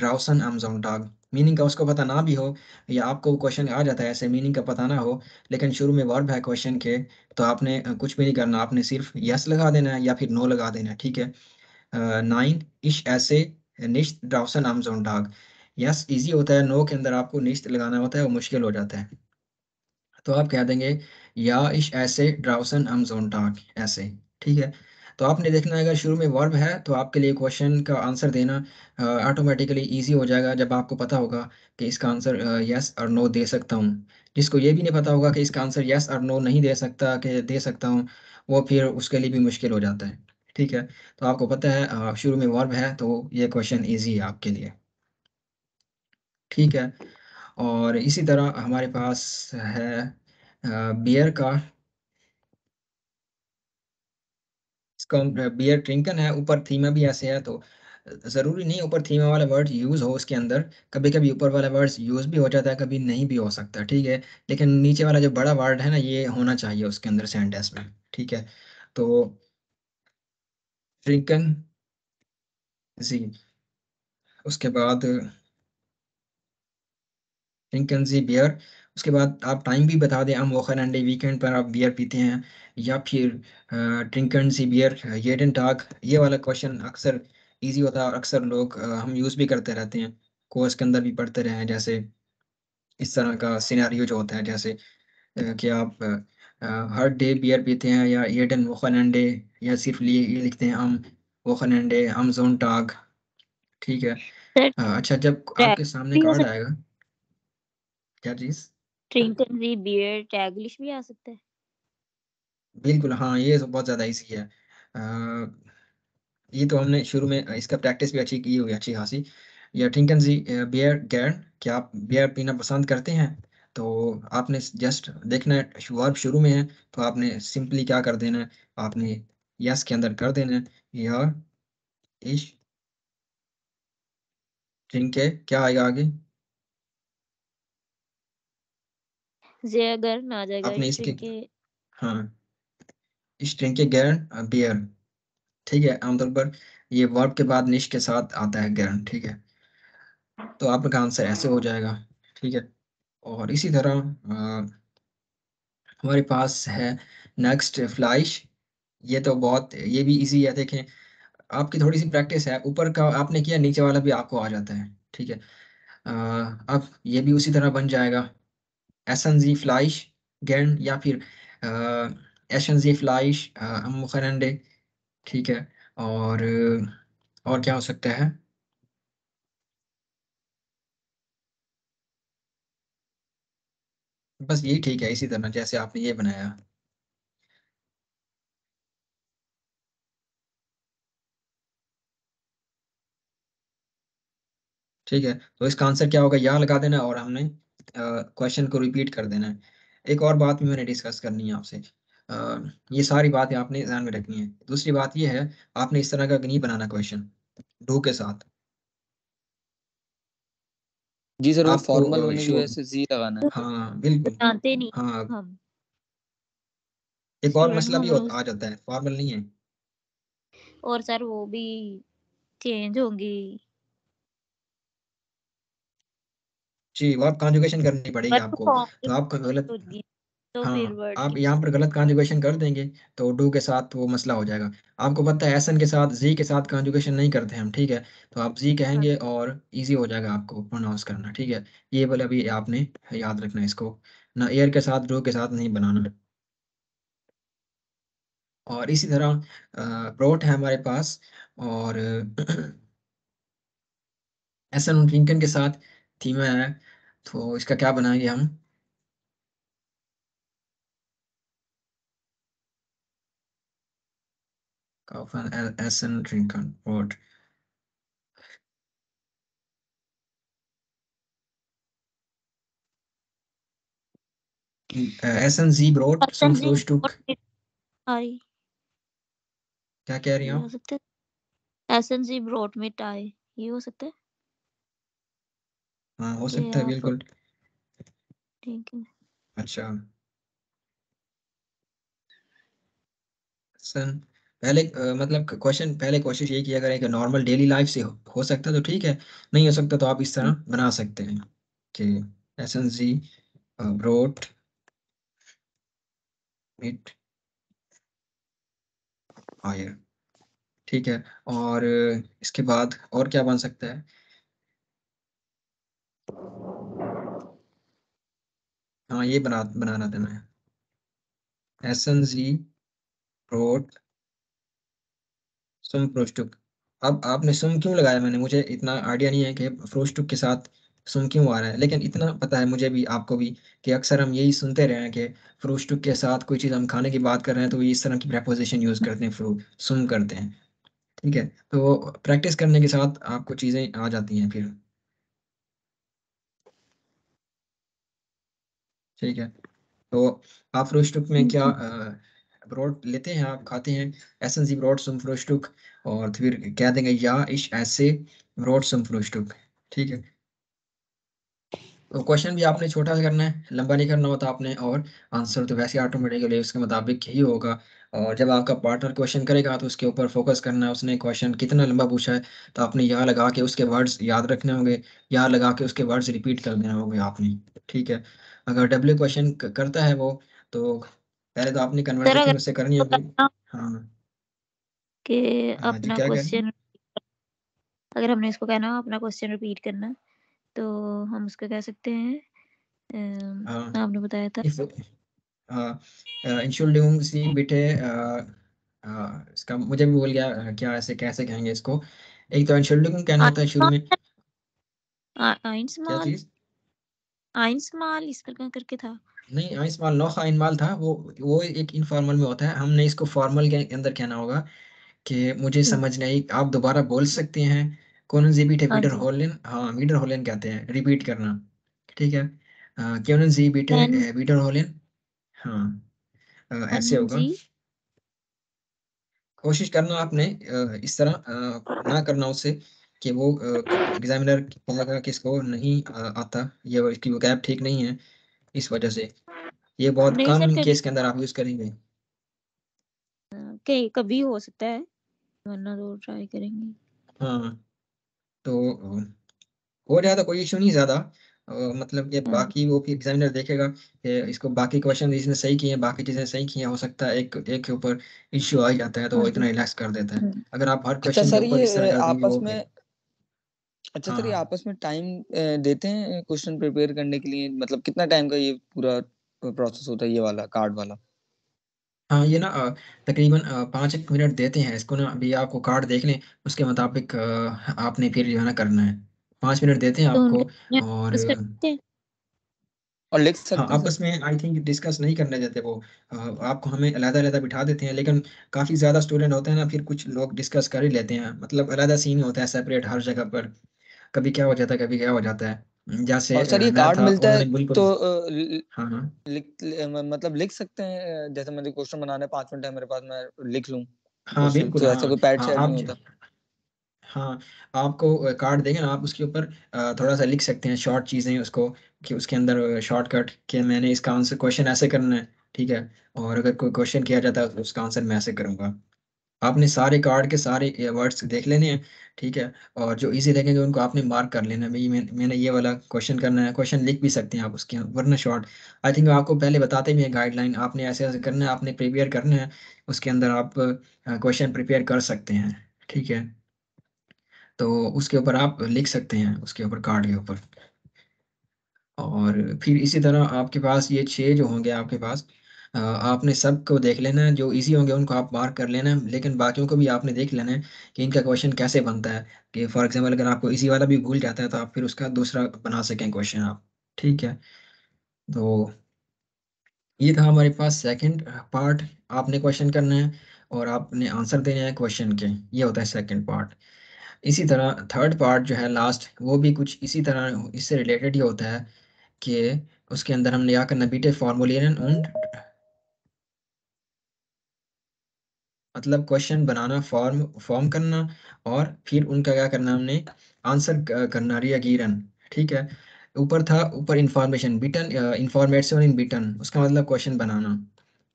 ड्राउसन अमजोन डाग मीनिंग का उसको पता ना भी हो या आपको क्वेश्चन आ जाता है ऐसे मीनिंग का पता ना हो लेकिन शुरू में वर्ब है क्वेश्चन के तो आपने कुछ भी नहीं करना आपने सिर्फ यस लगा देना है या फिर नो लगा देना है ठीक है नाइन इश ऐसे निश्त ड्राउसन अमजोन डाग यस इजी होता है नो के अंदर आपको निश्त लगाना होता है वो मुश्किल हो जाता है तो आप कह देंगे या इश ऐसे ड्राउसन अमजोन टाक ऐसे ठीक है तो आपने देखना है अगर शुरू में वर्ब है तो आपके लिए क्वेश्चन का आंसर देना ऑटोमेटिकली इजी हो जाएगा जब आपको पता होगा कि इसका आंसर यस और नो दे सकता हूँ जिसको ये भी नहीं पता होगा कि इसका आंसर यस और नो नहीं दे सकता कि दे सकता हूँ वो फिर उसके लिए भी मुश्किल हो जाता है ठीक है तो आपको पता है शुरू में वर्ब है तो ये क्वेश्चन ईजी है आपके लिए ठीक है और इसी तरह हमारे पास है बियर का इसका बियर ट्रिंकन है ऊपर थीमा भी ऐसे है तो ज़रूरी नहीं ऊपर थीमा वाला वर्ड यूज़ हो उसके अंदर कभी कभी ऊपर वाला वर्ड यूज़ भी हो जाता है कभी नहीं भी हो सकता ठीक है लेकिन नीचे वाला जो बड़ा वर्ड है ना ये होना चाहिए उसके अंदर सेंटेंस में ठीक है तो ट्रिंकन जी उसके बाद ड्रिंक कैंजी बियर उसके बाद आप टाइम भी बता दें हम वोखर अंडे वीकेंड पर आप बियर पीते हैं या फिर ड्रिंक कैंजी बियर ये डेंट टाक ये वाला क्वेश्चन अक्सर इजी होता है और अक्सर लोग हम यूज़ भी करते रहते हैं कोर्स के अंदर भी पढ़ते रहे हैं जैसे इस तरह का सीनारी जो होता है जैसे कि आप हर डे बियर पीते हैं या ये डेन वोखन अंडे या सिर्फ लिए ये लिखते हैं हम वोखन अंडे हम जोन टाक ठीक है अच्छा जब आपके सामने कार्ड आएगा क्या चीज ट्रिंटनरी बियर टैगलिश भी आ सकता है बिल्कुल हाँ ये तो बहुत ज्यादा इजी है आ, ये तो हमने शुरू में इसका प्रैक्टिस भी अच्छी की हुई अच्छी खासी या ठिंकन जी बियर गैर क्या आप बियर पीना पसंद करते हैं तो आपने जस्ट देखना है शुरू में है तो आपने सिंपली क्या कर देना है आपने यस के अंदर कर देना है या इश ठीक है क्या आएगा आगे आ जाएगा इसके हाँ स्ट्रिंग के गर्न हाँ, बियर ठीक है आमतौर पर ये वर्ब के बाद निश के साथ आता है गर्न ठीक है तो आपका आंसर ऐसे हो जाएगा ठीक है और इसी तरह हमारे पास है नेक्स्ट फ्लाइश ये तो बहुत ये भी इजी है देखें आपकी थोड़ी सी प्रैक्टिस है ऊपर का आपने किया नीचे वाला भी आपको आ जाता है ठीक है आ, अब ये भी उसी तरह बन जाएगा SNZ Fleisch गेंड या फिर एच एन जी फ्लाइश मुखरंडे ठीक है और äh, और क्या हो सकता है बस ये ठीक है इसी तरह जैसे आपने ये बनाया ठीक है तो इसका आंसर क्या होगा यहाँ लगा देना और हमने क्वेश्चन को रिपीट कर देना है एक और बात भी मैंने डिस्कस करनी है आपसे ये सारी बातें आपने ध्यान में रखनी है दूसरी बात ये है आपने इस तरह का नहीं बनाना क्वेश्चन डू के साथ जी सर फॉर्मल होने की वजह लगाना है हाँ बिल्कुल नहीं हाँ एक और मसला भी आ जाता है फॉर्मल नहीं है और सर वो भी चेंज होंगी जी वो आप कॉन्जुगेशन तो करनी पड़ेगी आपको तो आपका तो गलत तो हाँ आप यहाँ पर गलत कॉन्जुगेशन कर देंगे तो डू के साथ वो मसला हो जाएगा आपको पता है एसन के साथ जी के साथ कॉन्जुगेशन नहीं करते हम ठीक है तो आप जी कहेंगे हाँ। और इजी हो जाएगा आपको प्रोनाउंस करना ठीक है ये बोले अभी आपने याद रखना इसको ना एयर के साथ डू के साथ नहीं बनाना और इसी तरह प्रोट है हमारे पास और एसन और के साथ थीम है तो इसका क्या बनाएंगे हम एसन ड्रिंक एसन जी ब्रोट क्या कह रही हो एसन हो सकते है हाँ हो सकता है बिल्कुल ठीक है अच्छा सन पहले आ, मतलब क्वेश्चन पहले कोशिश ये किया करें कि नॉर्मल डेली लाइफ से हो, हो सकता है तो ठीक है नहीं हो सकता तो आप इस तरह hmm. बना सकते हैं कि एस एन जी ब्रोट इट आयर ठीक है और इसके बाद और क्या बन सकता है हाँ ये बना बनाना रहा था मैं एस एन जी प्रोट सुम प्रोस्टुक अब आपने सुम क्यों लगाया मैंने मुझे इतना आइडिया नहीं है कि फ्रोस्टुक के साथ सुम क्यों आ रहा है लेकिन इतना पता है मुझे भी आपको भी कि अक्सर हम यही सुनते रहे हैं कि फ्रोस्टुक के साथ कोई चीज़ हम खाने की बात कर रहे हैं तो इस तरह की प्रेपोजिशन यूज़ करते हैं फ्रू सुम करते हैं ठीक है तो प्रैक्टिस करने के साथ आपको चीज़ें आ जाती हैं फिर ठीक है तो आप फ्रोस्टुक में क्या हम्म। ब्रॉड लेते हैं आप खाते हैं एसेंसी ब्रॉड सम फ्रोस्टुक और फिर कह देंगे या इश ऐसे ब्रॉड सम फ्रोस्टुक ठीक है तो क्वेश्चन भी आपने छोटा सा करना है लंबा नहीं करना होता आपने और आंसर तो वैसे ऑटोमेटिकली उसके मुताबिक ही होगा और जब आपका पार्टनर क्वेश्चन करेगा तो उसके ऊपर फोकस करना है उसने क्वेश्चन कितना लंबा पूछा है तो आपने यहाँ लगा के उसके वर्ड्स याद रखने होंगे यहाँ लगा के उसके वर्ड्स रिपीट कर देना होंगे आपने ठीक है अगर डब्ल्यू क्वेश्चन करता है वो तो पहले तो आपने कन्वर्सेशन तो उससे करनी होगी हाँ कि हाँ अपना क्वेश्चन अगर हमने इसको कहना हो अपना क्वेश्चन रिपीट करना तो हम उसको कह सकते हैं आ, हाँ। हाँ, आपने बताया था इंशुल्डिंग सी बिटे इसका मुझे भी बोल गया क्या ऐसे कैसे कहेंगे इसको एक तो इंशुल्डिंग कहना होता है शुरू में आ, आ, इस प्रकार करके था नहीं नौ था वो वो एक इनफॉर्मल में होता है हमने इसको फॉर्मल के अंदर कहना होगा कि मुझे हम्म। समझ नहीं आप दोबारा बोल सकते हैं हाँ, हाँ कहते हैं रिपीट करना ठीक है हाँ, हाँ ऐसे होगा कोशिश करना आपने इस तरह ना करना उसे कि वो एग्जामिनर पाएगा कि इसको नहीं आता ये इसकी वोकैब ठीक नहीं है इस वजह से ये बहुत कम केस के अंदर आप यूज करेंगे कहीं कभी हो सकता है वरना तो ट्राई करेंगे हाँ तो हो जाए तो कोई इशू नहीं ज्यादा मतलब ये हाँ। बाकी वो फिर एग्जामिनर देखेगा कि इसको बाकी क्वेश्चन इसने सही किए बाकी चीजें सही किए हो सकता है एक एक के ऊपर इश्यू आ जाता है तो वो हाँ इतना रिलैक्स कर देता है हाँ। अगर आप हर क्वेश्चन अच्छा सर ये आपस में अच्छा सर ये हाँ। आपस में टाइम देते हैं क्वेश्चन प्रिपेयर करने के लिए मतलब कितना टाइम का ये पूरा प्रोसेस होता है ये वाला कार्ड वाला हाँ ये ना तकरीबन पाँच एक मिनट देते हैं इसको ना अभी आपको कार्ड देख लें उसके मुताबिक आपने फिर जो है ना करना है पाँच मिनट देते हैं आपको और और लिख सकते हाँ, आपस में आई थिंक डिस्कस नहीं करने देते वो आपको हमें अलहदा अलहदा बिठा देते हैं लेकिन काफ़ी ज़्यादा स्टूडेंट होते हैं ना फिर कुछ लोग डिस्कस कर ही लेते हैं मतलब अलहदा सीन होता है सेपरेट हर जगह पर कभी क्या हो जाता है कभी क्या हो जाता है जैसे सर ये कार्ड मिलता है तो हाँ हाँ मतलब लिख सकते हैं जैसे मुझे क्वेश्चन बनाने पांच मिनट है मेरे पास मैं लिख लूँ हाँ बिल्कुल तो ऐसा हाँ। कोई पैड हाँ, नहीं होता हाँ आपको कार्ड देंगे ना आप उसके ऊपर थोड़ा सा लिख सकते हैं शॉर्ट चीज़ें उसको कि उसके अंदर शॉर्टकट कि मैंने इसका आंसर क्वेश्चन ऐसे करना है ठीक है और अगर कोई क्वेश्चन किया जाता है तो उसका आंसर मैं ऐसे करूंगा आपने सारे कार्ड के सारे वर्ड्स देख लेने हैं ठीक है और जो इजी लगेंगे उनको आपने मार्क कर लेना भाई मैं, मैंने ये वाला क्वेश्चन करना है क्वेश्चन लिख भी सकते हैं आप उसके वरना शॉर्ट आई थिंक आपको पहले बताते भी हैं गाइडलाइन आपने ऐसे ऐसे करना है आपने प्रिपेयर करना है उसके अंदर आप क्वेश्चन प्रिपेयर कर सकते हैं ठीक है तो उसके ऊपर आप लिख सकते हैं उसके ऊपर कार्ड के ऊपर और फिर इसी तरह आपके पास ये छः जो होंगे आपके पास आपने सबको देख लेना है जो इजी होंगे उनको आप मार्क कर लेना है लेकिन बाकियों को भी आपने देख लेना है कि इनका क्वेश्चन कैसे बनता है कि फॉर एग्जांपल अगर आपको इजी वाला भी भूल जाता है तो आप फिर उसका दूसरा बना सकें क्वेश्चन आप ठीक है तो ये था हमारे पास सेकेंड पार्ट आपने क्वेश्चन करना है और आपने आंसर देना है क्वेश्चन के ये होता है सेकेंड पार्ट इसी तरह थर्ड पार्ट जो है लास्ट वो भी कुछ इसी तरह इससे रिलेटेड ही होता है कि उसके अंदर हमने आकर नबीटे फार्मोलियन मतलब क्वेश्चन बनाना फॉर्म फॉर्म करना और फिर उनका क्या करना हमने आंसर करना रियागीरन ठीक है ऊपर था ऊपर इंफॉर्मेशन बिटन इंफॉर्मेशन इन बिटन उसका मतलब क्वेश्चन बनाना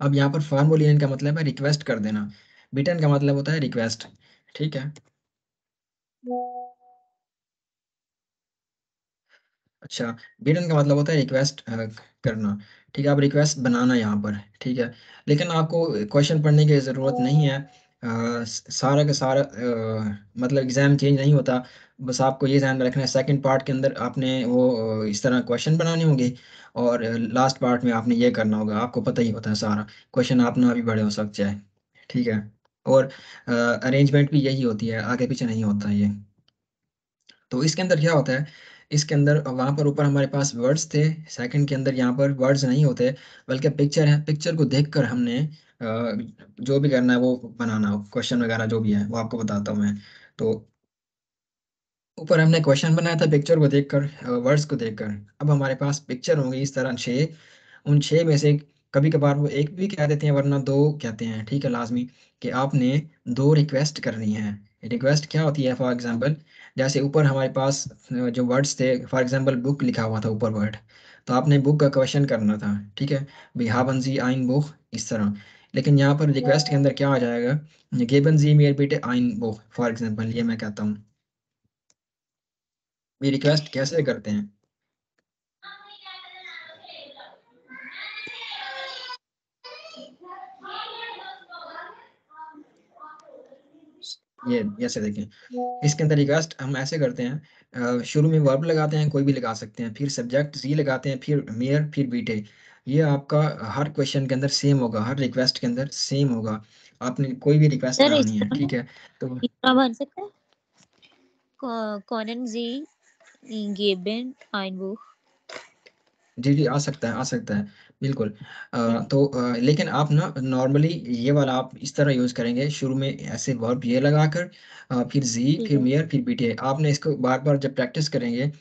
अब यहाँ पर फॉर्मोलियन का मतलब है रिक्वेस्ट कर देना बिटन का मतलब होता है रिक्वेस्ट ठीक है अच्छा बिटन का मतलब होता है रिक्वेस्ट करना ठीक है आप रिक्वेस्ट बनाना यहाँ पर ठीक है लेकिन आपको क्वेश्चन पढ़ने की ज़रूरत नहीं है आ, सारा का सारा आ, मतलब एग्ज़ाम चेंज नहीं होता बस आपको ये ध्यान रखना है सेकंड पार्ट के अंदर आपने वो इस तरह क्वेश्चन बनाने होंगे और लास्ट पार्ट में आपने ये करना होगा आपको पता ही होता है सारा क्वेश्चन आप ना भी बड़े हो सकते हैं ठीक है और अरेंजमेंट भी यही होती है आगे पीछे नहीं होता ये तो इसके अंदर क्या होता है इसके अंदर वहाँ पर ऊपर हमारे पास वर्ड्स थे सेकंड के अंदर यहाँ पर वर्ड्स नहीं होते बल्कि पिक्चर है पिक्चर को देखकर हमने जो भी करना है वो बनाना हो क्वेश्चन वगैरह जो भी है वो आपको बताता हूँ मैं तो ऊपर हमने क्वेश्चन बनाया था पिक्चर को देख वर्ड्स को देख अब हमारे पास पिक्चर होंगी इस तरह छः उन छः में से कभी कभार वो एक भी कह देते हैं वरना दो कहते हैं ठीक है लाजमी कि आपने दो रिक्वेस्ट करनी है रिक्वेस्ट क्या होती है फॉर एग्जाम्पल जैसे ऊपर हमारे पास जो वर्ड्स थे फॉर एग्जाम्पल बुक लिखा हुआ था ऊपर वर्ड तो आपने बुक का क्वेश्चन करना था ठीक है बन जी आइन बुक इस तरह लेकिन यहाँ पर रिक्वेस्ट के अंदर क्या आ जाएगा बन जी मेरे बेटे आइन बुक फॉर एग्जाम्पल ये मैं कहता हूँ ये रिक्वेस्ट कैसे करते हैं ये ऐसे देखें इसके अंदर रिक्वेस्ट हम ऐसे करते हैं शुरू में वर्ब लगाते हैं कोई भी लगा सकते हैं फिर सब्जेक्ट जी लगाते हैं फिर मेयर फिर बीटे ये आपका हर क्वेश्चन के अंदर सेम होगा हर रिक्वेस्ट के अंदर सेम होगा आपने कोई भी रिक्वेस्ट लगानी है ठीक है तो कॉनन जी गेबन आइनवुह जी जी आ सकता है आ सकता है बिल्कुल आ, तो आ, लेकिन आप ना नॉर्मली ये वाला आप इस तरह यूज़ करेंगे, शुरू में ऐसे वर्ब ये लगाकर फिर जी, फिर मेयर, फिर बीटीए। आपने इसको बार-बार जब प्रैक्टिस करेंगे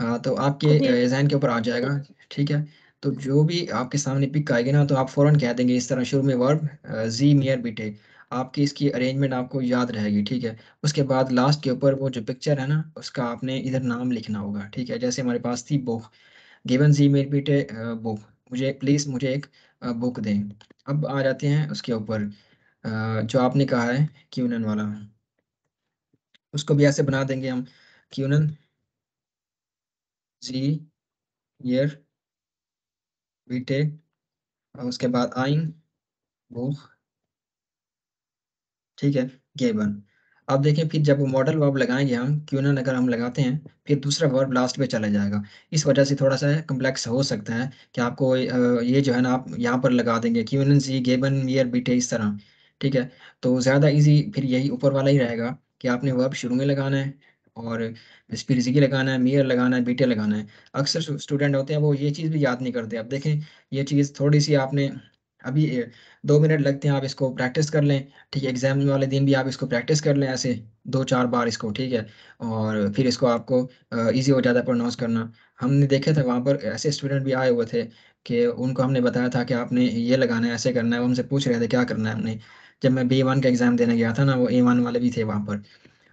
आ, तो आपके जी। ज़हन के ऊपर आ जाएगा, ठीक है? तो जो भी आपके सामने पिक आएगी ना, तो आप फ़ौरन कह देंगे इस तरह शुरू में वर्ब जी, मेयर, बीटे आपकी इसकी अरेंजमेंट आपको याद रहेगी, ठीक है? उसके बाद लास्ट के ऊपर वो जो पिक्चर है ना, उसका आपने इधर नाम लिखना होगा, ठीक है? जैसे हमारे पास थी बुक, गिवन जी, मेयर, बीटे अ, बुक। मुझे प्लीज़ मुझे एक बुक दें अब आ जाते हैं उसके ऊपर जो आपने कहा है क्यूनन वाला उसको भी ऐसे बना देंगे हम क्यूनन जी यर बीटे और उसके बाद आइन बुक ठीक है गेबन अब देखें फिर जब मॉडल वर्ब लगाएंगे हम क्यूनन अगर हम लगाते हैं फिर दूसरा वर्ब लास्ट पे चला जाएगा इस वजह से थोड़ा सा कम्प्लेक्स हो सकता है कि आपको ये जो है ना आप यहाँ पर लगा देंगे क्यूनन सी गेबन मियर बीटे इस तरह ठीक है तो ज़्यादा ईजी फिर यही ऊपर वाला ही रहेगा कि आपने वर्ब शुरू में लगाना है और स्पिरजिकी लगाना है मियर लगाना है बीटे लगाना है अक्सर स्टूडेंट होते हैं वो ये चीज़ भी याद नहीं करते अब देखें ये चीज़ थोड़ी सी आपने अभी दो मिनट लगते हैं आप इसको प्रैक्टिस कर लें ठीक है एग्जाम वाले दिन भी आप इसको प्रैक्टिस कर लें ऐसे दो चार बार इसको ठीक है और फिर इसको आपको इजी हो जाता है प्रोनाउंस करना हमने देखे थे वहाँ पर ऐसे स्टूडेंट भी आए हुए थे कि उनको हमने बताया था कि आपने ये लगाना है ऐसे करना है वो हमसे पूछ रहे थे क्या करना है हमने जब मैं बी वन का एग्ज़ाम देने गया था ना वो ए वन वाले भी थे वहाँ पर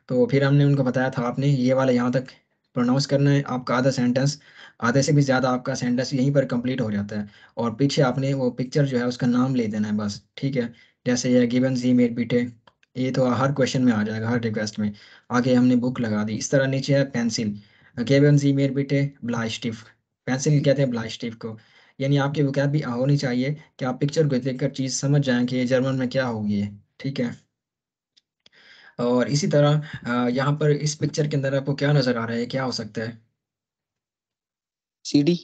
तो फिर हमने उनको बताया था आपने ये वाला यहाँ तक प्रोनाउंस करना है आपका आधा सेंटेंस आधे से भी ज़्यादा आपका सेंटेंस यहीं पर कंप्लीट हो जाता है और पीछे आपने वो पिक्चर जो है उसका नाम ले देना है बस ठीक है जैसे यह गिवन जी मेर बीटे ये तो हर क्वेश्चन में आ जाएगा हर रिक्वेस्ट में आगे हमने बुक लगा दी इस तरह नीचे है पेंसिल गिवन जी मेर बीटे ब्लास्टिफ पेंसिल कहते हैं ब्लास्टिफ को यानी आपकी वकैब भी होनी चाहिए कि आप पिक्चर को देखकर चीज़ समझ जाएँ कि ये जर्मन में क्या होगी ठीक है और इसी तरह यहाँ पर इस पिक्चर के अंदर आपको क्या नजर आ रहा है क्या हो सकता है सीढ़ी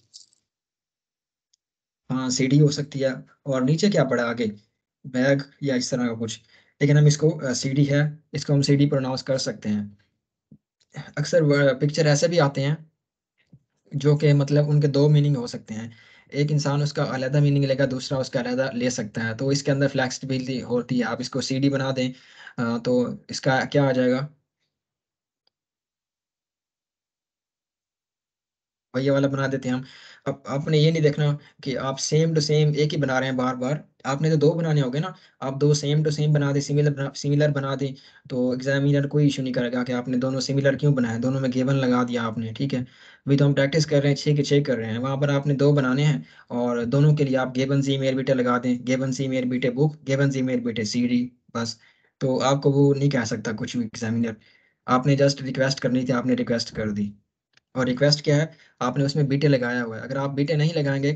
हाँ सीढ़ी हो सकती है और नीचे क्या पड़ा आगे बैग या इस तरह का कुछ लेकिन हम इसको डी है इसको हम डी प्रोनाउंस कर सकते हैं अक्सर पिक्चर ऐसे भी आते हैं जो कि मतलब उनके दो मीनिंग हो सकते हैं एक इंसान उसका अलहदा मीनिंग लेगा दूसरा उसका अलहदा ले सकता है तो इसके अंदर फ्लैक्सिबिलिटी होती है आप इसको सी बना दें तो इसका क्या आ जाएगा ये वाला बना देते हैं हम अब आपने ये नहीं देखना कि आप सेम टू सेम एक ही बना रहे हैं बार बार आपने तो दो बनाने होंगे ना आप दो सेम टू सेम बना दें सिमिलर सिमिलर बना दें तो एग्जामिनर कोई इशू नहीं करेगा कि आपने दोनों सिमिलर क्यों बनाया दोनों में गेवन लगा दिया आपने ठीक है अभी तो हम प्रैक्टिस कर रहे हैं छः के छः कर रहे हैं वहाँ पर आपने दो बनाने हैं और दोनों के लिए आप गेवन सी मेयर बीटे लगा दें गेवन सी मेयर बीटे बुक गेवन सी मेयर बीटे सी बस तो आपको वो नहीं कह सकता कुछ भी एग्जामिनर आपने जस्ट रिक्वेस्ट करनी थी आपने रिक्वेस्ट कर दी और रिक्वेस्ट क्या है आपने उसमें बीटे लगाया हुआ है अगर आप बीटे नहीं लगाएंगे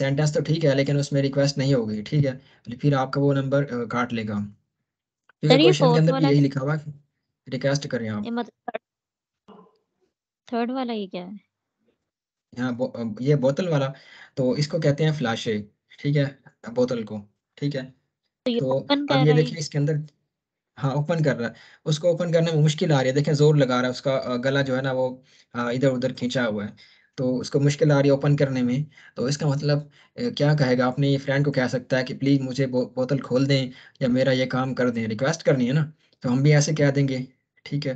सेंटेंस तो ठीक है लेकिन उसमें रिक्वेस्ट नहीं होगी ठीक है फिर आपका वो नंबर काट लेगा क्वेश्चन के अंदर यही लिखा हुआ रिक्वेस्ट करें आप थर्ड वाला ये क्या है हाँ बो, ये बोतल वाला तो इसको कहते हैं फ्लाशे ठीक है बोतल को ठीक है तो, तो अब ये देखिए इसके अंदर हाँ ओपन कर रहा है उसको ओपन करने में मुश्किल आ रही है देखें जोर लगा रहा है उसका गला जो है ना वो इधर उधर खींचा हुआ है तो उसको मुश्किल आ रही है ओपन करने में तो इसका मतलब क्या कहेगा आपने ये फ्रेंड को कह सकता है कि प्लीज़ मुझे बो, बोतल खोल दें या मेरा ये काम कर दें रिक्वेस्ट करनी है ना तो हम भी ऐसे कह देंगे ठीक है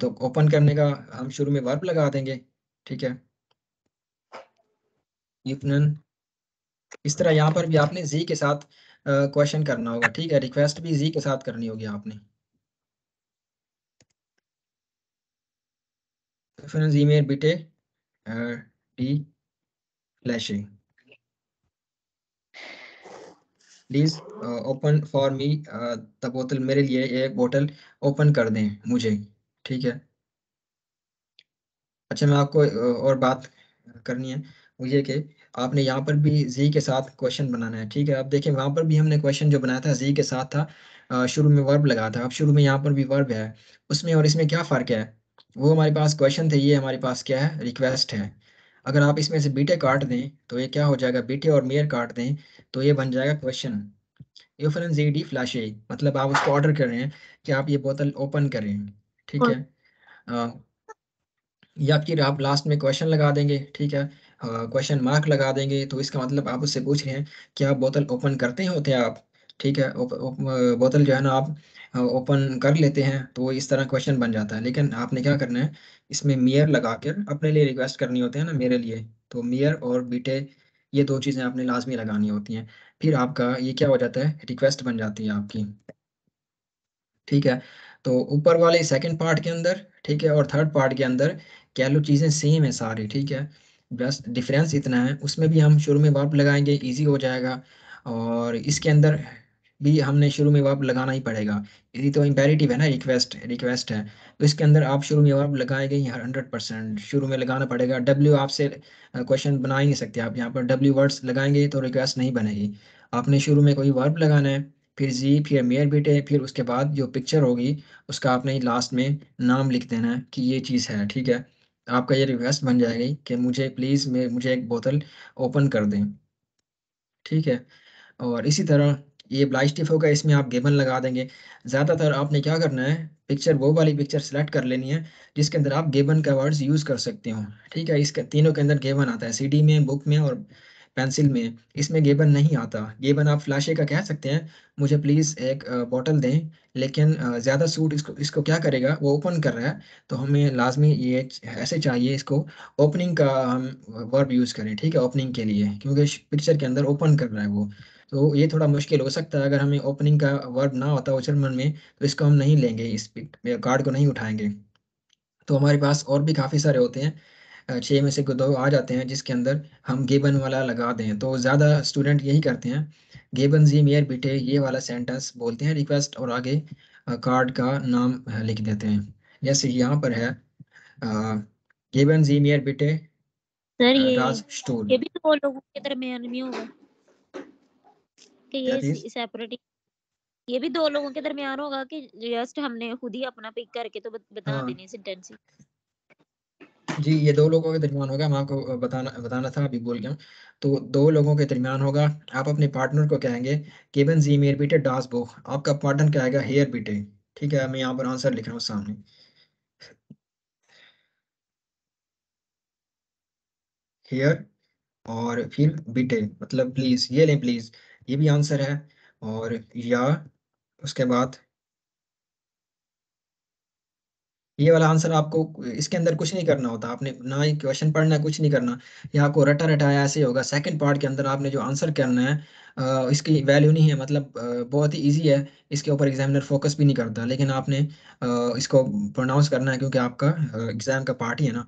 तो ओपन करने का हम शुरू में वर्ब लगा देंगे ठीक है इस तरह यहाँ पर भी आपने जी के साथ क्वेश्चन uh, करना होगा ठीक है रिक्वेस्ट भी जी के साथ करनी होगी आपने तो रेफरेंस बिटे डी फ्लैशिंग please open for me the बोतल मेरे लिए ये बोतल ओपन कर दें मुझे ठीक है अच्छा मैं आपको और बात करनी है मुझे कि आपने यहाँ पर भी जी के साथ क्वेश्चन बनाना है ठीक है आप देखें वहाँ पर भी हमने क्वेश्चन जो बनाया था जी के साथ था शुरू में वर्ब लगा था अब शुरू में यहाँ पर भी वर्ब है उसमें और इसमें क्या फ़र्क है वो हमारे पास क्वेश्चन थे ये हमारे पास क्या है रिक्वेस्ट है अगर आप इसमें से बीटे काट दें तो ये क्या हो जाएगा बीटे और मेयर काट दें तो ये बन जाएगा क्वेश्चन यू फर जी डी फ्लैश मतलब आप उसको ऑर्डर कर रहे हैं कि आप ये बोतल ओपन करें ठीक है या फिर आप लास्ट में क्वेश्चन लगा देंगे ठीक है क्वेश्चन मार्क लगा देंगे तो इसका मतलब आप उससे पूछ रहे हैं कि आप बोतल ओपन करते होते हैं आप ठीक है बोतल जो है ना आप ओपन कर लेते हैं तो इस तरह क्वेश्चन बन जाता है लेकिन आपने क्या करना है इसमें मियर लगा कर अपने लिए रिक्वेस्ट करनी होती है ना मेरे लिए तो मियर और बीटे ये दो चीज़ें आपने लाजमी लगानी होती हैं फिर आपका ये क्या हो जाता है रिक्वेस्ट बन जाती है आपकी ठीक है तो ऊपर वाले सेकेंड पार्ट के अंदर ठीक है और थर्ड पार्ट के अंदर कह लो चीज़ें सेम है सारी ठीक है बस डिफरेंस इतना है उसमें भी हम शुरू में वाप लगाएंगे इजी हो जाएगा और इसके अंदर भी हमने शुरू में वाप लगाना ही पड़ेगा यदि तो इम्पेरेटिव है ना रिक्वेस्ट रिक्वेस्ट है तो इसके अंदर आप शुरू में वाप लगाएंगे ही हंड्रेड परसेंट शुरू में लगाना पड़ेगा डब्ल्यू आपसे क्वेश्चन बना ही नहीं सकते आप यहाँ पर डब्ल्यू वर्ड्स लगाएंगे तो रिक्वेस्ट नहीं बनेगी आपने शुरू में कोई वर्ब लगाना है फिर जी फिर मेयर बेटे फिर उसके बाद जो पिक्चर होगी उसका आपने लास्ट में नाम लिख देना है कि ये चीज़ है ठीक है आपका ये रिक्वेस्ट बन जाएगी कि मुझे प्लीज़ मैं मुझे एक बोतल ओपन कर दें ठीक है और इसी तरह ये ब्लाइस्टिफ होगा इसमें आप गेबन लगा देंगे ज़्यादातर आपने क्या करना है पिक्चर वो वाली पिक्चर सेलेक्ट कर लेनी है जिसके अंदर आप गेबन का वर्ड्स यूज़ कर सकते हो ठीक है इसके तीनों के अंदर गेबन आता है सीडी में बुक में और पेंसिल में इसमें गेबन नहीं आता गेबन आप फ्लाशे का कह सकते हैं मुझे प्लीज़ एक बॉटल दें लेकिन ज़्यादा सूट इसको इसको क्या करेगा वो ओपन कर रहा है तो हमें लाजमी ये ऐसे चाहिए इसको ओपनिंग का हम वर्ब यूज़ करें ठीक है ओपनिंग के लिए क्योंकि पिक्चर के अंदर ओपन कर रहा है वो तो ये थोड़ा मुश्किल हो सकता है अगर हमें ओपनिंग का वर्ब ना होता हो जर्मन में तो इसको हम नहीं लेंगे इस कार्ड को नहीं उठाएंगे तो हमारे पास और भी काफ़ी सारे होते हैं छः में से दो आ जाते हैं जिसके अंदर हम गेबन वाला लगा दें तो ज़्यादा स्टूडेंट यही करते हैं गेबन जी मेयर बिटे ये वाला सेंटेंस बोलते हैं रिक्वेस्ट और आगे कार्ड का नाम लिख देते हैं जैसे यहाँ पर है गेबन जी मेयर बिटे ये भी तो ये भी दो लोगों के दरमियान होगा कि जस्ट हमने खुद ही अपना पिक करके तो बता हाँ, देने सेंटेंस जी ये दो लोगों के दरमियान होगा मैं आपको बताना बताना था अभी बोल गया तो दो लोगों के दरमियान होगा आप अपने पार्टनर को कहेंगे केबन जी मेर बीटे डास बो आपका पार्टनर क्या आएगा हेयर बीटे ठीक है मैं यहाँ पर आंसर लिख रहा हूँ सामने हेयर और फिर बीटे मतलब प्लीज ये लें प्लीज ये भी आंसर है और या उसके बाद ये वाला आंसर आपको इसके अंदर कुछ नहीं करना होता आपने ना ही क्वेश्चन पढ़ना है कुछ नहीं करना ये आपको रटा रटाया ऐसे होगा सेकंड पार्ट के अंदर आपने जो आंसर करना है इसकी वैल्यू नहीं है मतलब बहुत ही इजी है इसके ऊपर एग्जामिनर फोकस भी नहीं करता लेकिन आपने इसको प्रोनाउंस करना है क्योंकि आपका एग्जाम का पार्ट ही है ना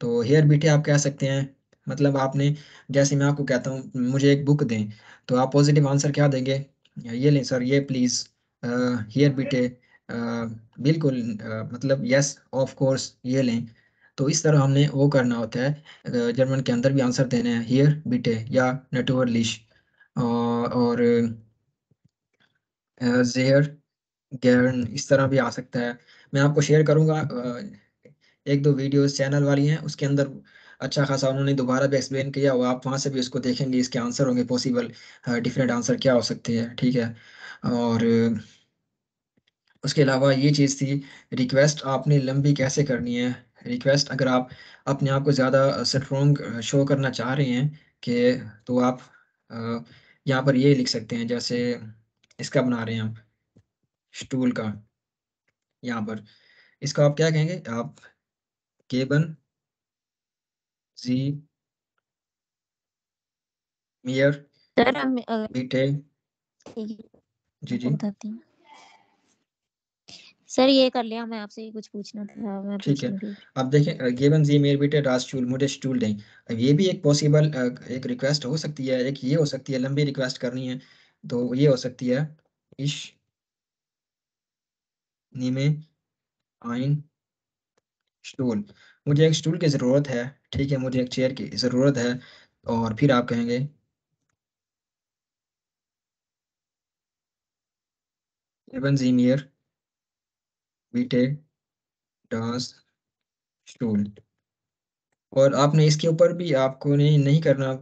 तो हेयर बीठे आप कह सकते हैं मतलब आपने जैसे मैं आपको कहता हूँ मुझे एक बुक दें तो आप पॉजिटिव आंसर क्या देंगे ये लें सर ये प्लीज़ हेयर बीठे बिल्कुल मतलब यस ऑफ कोर्स ये लें तो इस तरह हमने वो करना होता है जर्मन के अंदर भी आंसर देने हैं हियर बिटे या नटोवर लिश और जेहर गर्न इस तरह भी आ सकता है मैं आपको शेयर करूंगा एक दो वीडियोस चैनल वाली हैं उसके अंदर अच्छा खासा उन्होंने दोबारा भी एक्सप्लेन किया हुआ आप वहाँ से भी उसको देखेंगे इसके आंसर होंगे पॉसिबल डिफरेंट आंसर क्या हो सकते हैं ठीक है और उसके अलावा ये चीज़ थी रिक्वेस्ट आपने लंबी कैसे करनी है रिक्वेस्ट अगर आप अपने आप को ज़्यादा स्ट्रॉन्ग शो करना चाह रहे हैं कि तो आप यहाँ पर ये लिख सकते हैं जैसे इसका बना रहे हैं आप स्टूल का यहाँ पर इसको आप क्या कहेंगे आप केबन जी मियर बीटे जी जी सर ये कर लिया मैं आपसे कुछ पूछना था मैं ठीक है अब देखें गिवन जी मेरे बेटे रास्टूल मुझे स्टूल नहीं अब ये भी एक पॉसिबल एक रिक्वेस्ट हो सकती है एक ये हो सकती है लंबी रिक्वेस्ट करनी है तो ये हो सकती है इश नीमे आइन स्टूल मुझे एक स्टूल की ज़रूरत है ठीक है मुझे एक चेयर की ज़रूरत है और फिर आप कहेंगे जी मेयर बीटे डांस स्टूल और आपने इसके ऊपर भी आपको नहीं नहीं करना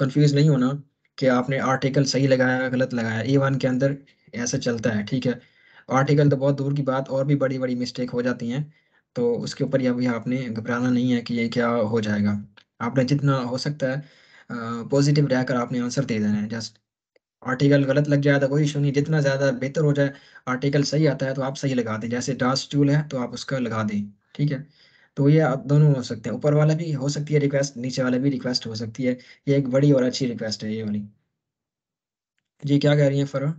कंफ्यूज नहीं होना कि आपने आर्टिकल सही लगाया गलत लगाया ए वन के अंदर ऐसा चलता है ठीक है आर्टिकल तो बहुत दूर की बात और भी बड़ी बड़ी मिस्टेक हो जाती हैं तो उसके ऊपर अभी आपने घबराना नहीं है कि ये क्या हो जाएगा आपने जितना हो सकता है पॉजिटिव रहकर आपने आंसर दे देना है जस्ट आर्टिकल गलत लग जाए तो कोई इशू नहीं जितना ज़्यादा बेहतर हो जाए आर्टिकल सही आता है तो आप सही लगा दें जैसे डास्ट टूल है तो आप उसका लगा दें ठीक है तो ये आप दोनों हो सकते हैं ऊपर वाला भी हो सकती है रिक्वेस्ट नीचे वाला भी रिक्वेस्ट हो सकती है ये एक बड़ी और अच्छी रिक्वेस्ट है ये वाली जी क्या कह रही है फरा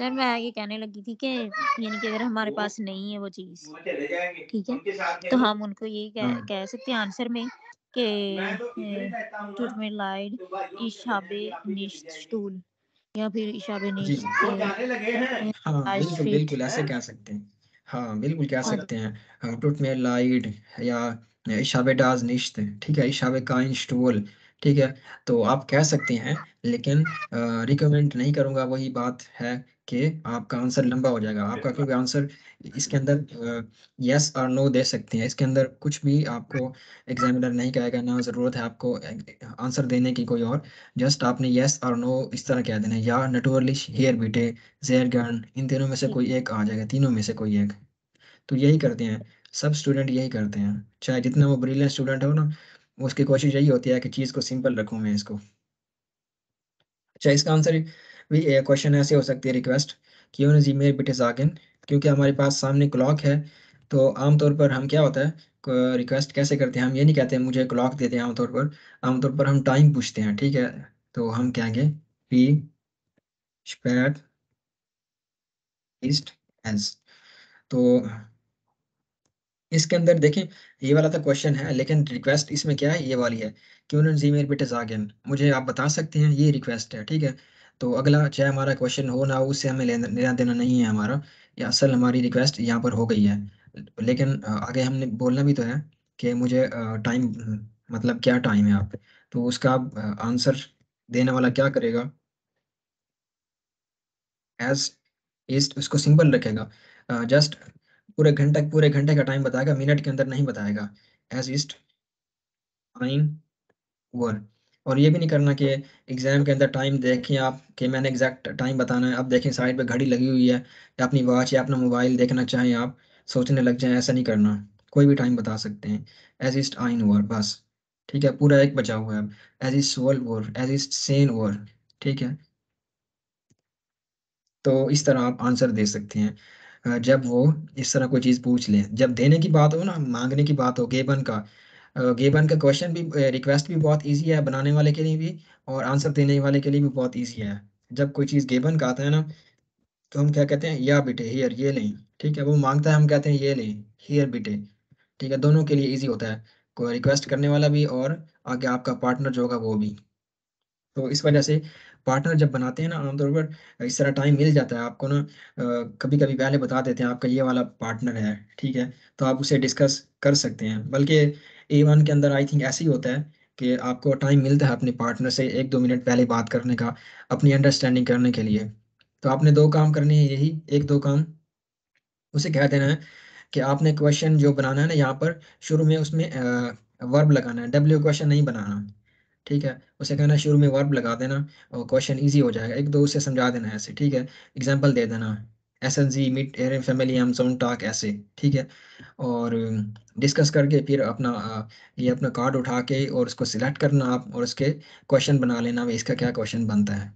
सर मैं आगे कहने लगी थी कि यानी कि अगर हमारे पास नहीं है वो चीज़ ठीक है तो हम उनको ये कह, हाँ। कह सकते हैं आंसर में के tut mir leid ich habe nichts tun या फिर इशाबे नहीं जी, हम्म, हाँ बिल्कुल बिल्कुल ऐसे हाँ। कह सकते हैं हाँ बिल्कुल कह सकते हैं हाँ, टुट में लाइड या इशाबे डाज निश्त ठीक है इशाबे का इंस्टोल ठीक है तो आप कह सकते हैं लेकिन रिकमेंड नहीं करूँगा वही बात है कि आपका आंसर लंबा हो जाएगा आपका क्योंकि आंसर इसके अंदर यस और नो दे सकते हैं इसके अंदर कुछ भी आपको एग्जामिनर नहीं कहेगा ना ज़रूरत है आपको आंसर देने की कोई और जस्ट आपने यस और नो इस तरह कह देना या नटोरलिश हेयर बीटे जेयर गन इन तीनों में से कोई एक आ जाएगा तीनों में से कोई एक तो यही करते हैं सब स्टूडेंट यही करते हैं चाहे जितना वो ब्रिलियंट स्टूडेंट हो ना उसकी कोशिश यही होती है कि चीज़ को सिंपल रखूँ मैं इसको अच्छा इसका आंसर भी क्वेश्चन ऐसे हो सकती है रिक्वेस्ट क्यों जी मेरे बेटे जागिन क्योंकि हमारे पास सामने क्लॉक है तो आमतौर पर हम क्या होता है रिक्वेस्ट कैसे करते हैं हम ये नहीं कहते मुझे क्लॉक देते हैं आमतौर पर आमतौर पर हम टाइम पूछते हैं ठीक है तो हम कहेंगे पी स्पैट ईस्ट तो इसके अंदर देखें ये वाला तो क्वेश्चन है लेकिन रिक्वेस्ट इसमें क्या है ये वाली है क्यों उन्होंने जी मेरे बेटे जागेन मुझे आप बता सकते हैं ये रिक्वेस्ट है ठीक है तो अगला चाहे हमारा क्वेश्चन हो ना हो उससे हमें लेना देना नहीं है हमारा या असल हमारी रिक्वेस्ट यहाँ पर हो गई है लेकिन आगे हमने बोलना भी तो है कि मुझे टाइम मतलब क्या टाइम है आप तो उसका आंसर देने वाला क्या करेगा एज इस्ट उसको सिंपल रखेगा जस्ट पूरे घंटे पूरे घंटे का टाइम बताएगा मिनट के अंदर नहीं बताएगा एज इस्ट आइन वर और ये भी नहीं करना कि एग्ज़ाम के अंदर टाइम देखें आप कि मैंने एग्जैक्ट टाइम बताना है अब देखें साइड पे घड़ी लगी हुई है या अपनी वॉच या अपना मोबाइल देखना चाहें आप सोचने लग जाएं ऐसा नहीं करना कोई भी टाइम बता सकते हैं एज इस्ट आइन वर बस ठीक है पूरा एक बचा हुआ है अब एज इस्ट वर्ल्ड वर एज इस्ट सेन वर ठीक है तो इस तरह आप आंसर दे सकते हैं जब वो इस तरह कोई चीज़ पूछ लें जब देने की बात हो ना मांगने की बात हो गेबन का गेबन का क्वेश्चन भी रिक्वेस्ट भी बहुत ईजी है बनाने वाले के लिए भी और आंसर देने वाले के लिए भी बहुत ईजी है जब कोई चीज़ गेबन का आता है ना तो हम क्या कहते हैं या बिटे हियर ये लें ठीक है वो मांगता है हम कहते हैं ये लें हियर बिटे ठीक है दोनों के लिए ईजी होता है कोई रिक्वेस्ट करने वाला भी और आगे आपका पार्टनर जो होगा वो भी तो इस वजह से पार्टनर जब बनाते हैं ना आमतौर पर इस तरह टाइम मिल जाता है आपको ना कभी कभी पहले बता देते हैं आपका ये वाला पार्टनर है ठीक है तो आप उसे डिस्कस कर सकते हैं बल्कि ए वन के अंदर आई थिंक ऐसे ही होता है कि आपको टाइम मिलता है अपने पार्टनर से एक दो मिनट पहले बात करने का अपनी अंडरस्टैंडिंग करने के लिए तो आपने दो काम करने हैं यही एक दो काम उसे कह देना है कि आपने क्वेश्चन जो बनाना है ना यहाँ पर शुरू में उसमें वर्ब लगाना है डब्ल्यू क्वेश्चन नहीं बनाना ठीक है उसे कहना शुरू में वर्ब लगा देना और क्वेश्चन ईजी हो जाएगा एक दो उसे समझा देना ऐसे ठीक है एग्जाम्पल दे देना एस एन जी मिट एयर फैमिली हम सोन टाक ऐसे ठीक है और डिस्कस um, करके फिर अपना ये अपना कार्ड उठा के और उसको सिलेक्ट करना आप और उसके क्वेश्चन बना लेना भाई इसका क्या क्वेश्चन बनता है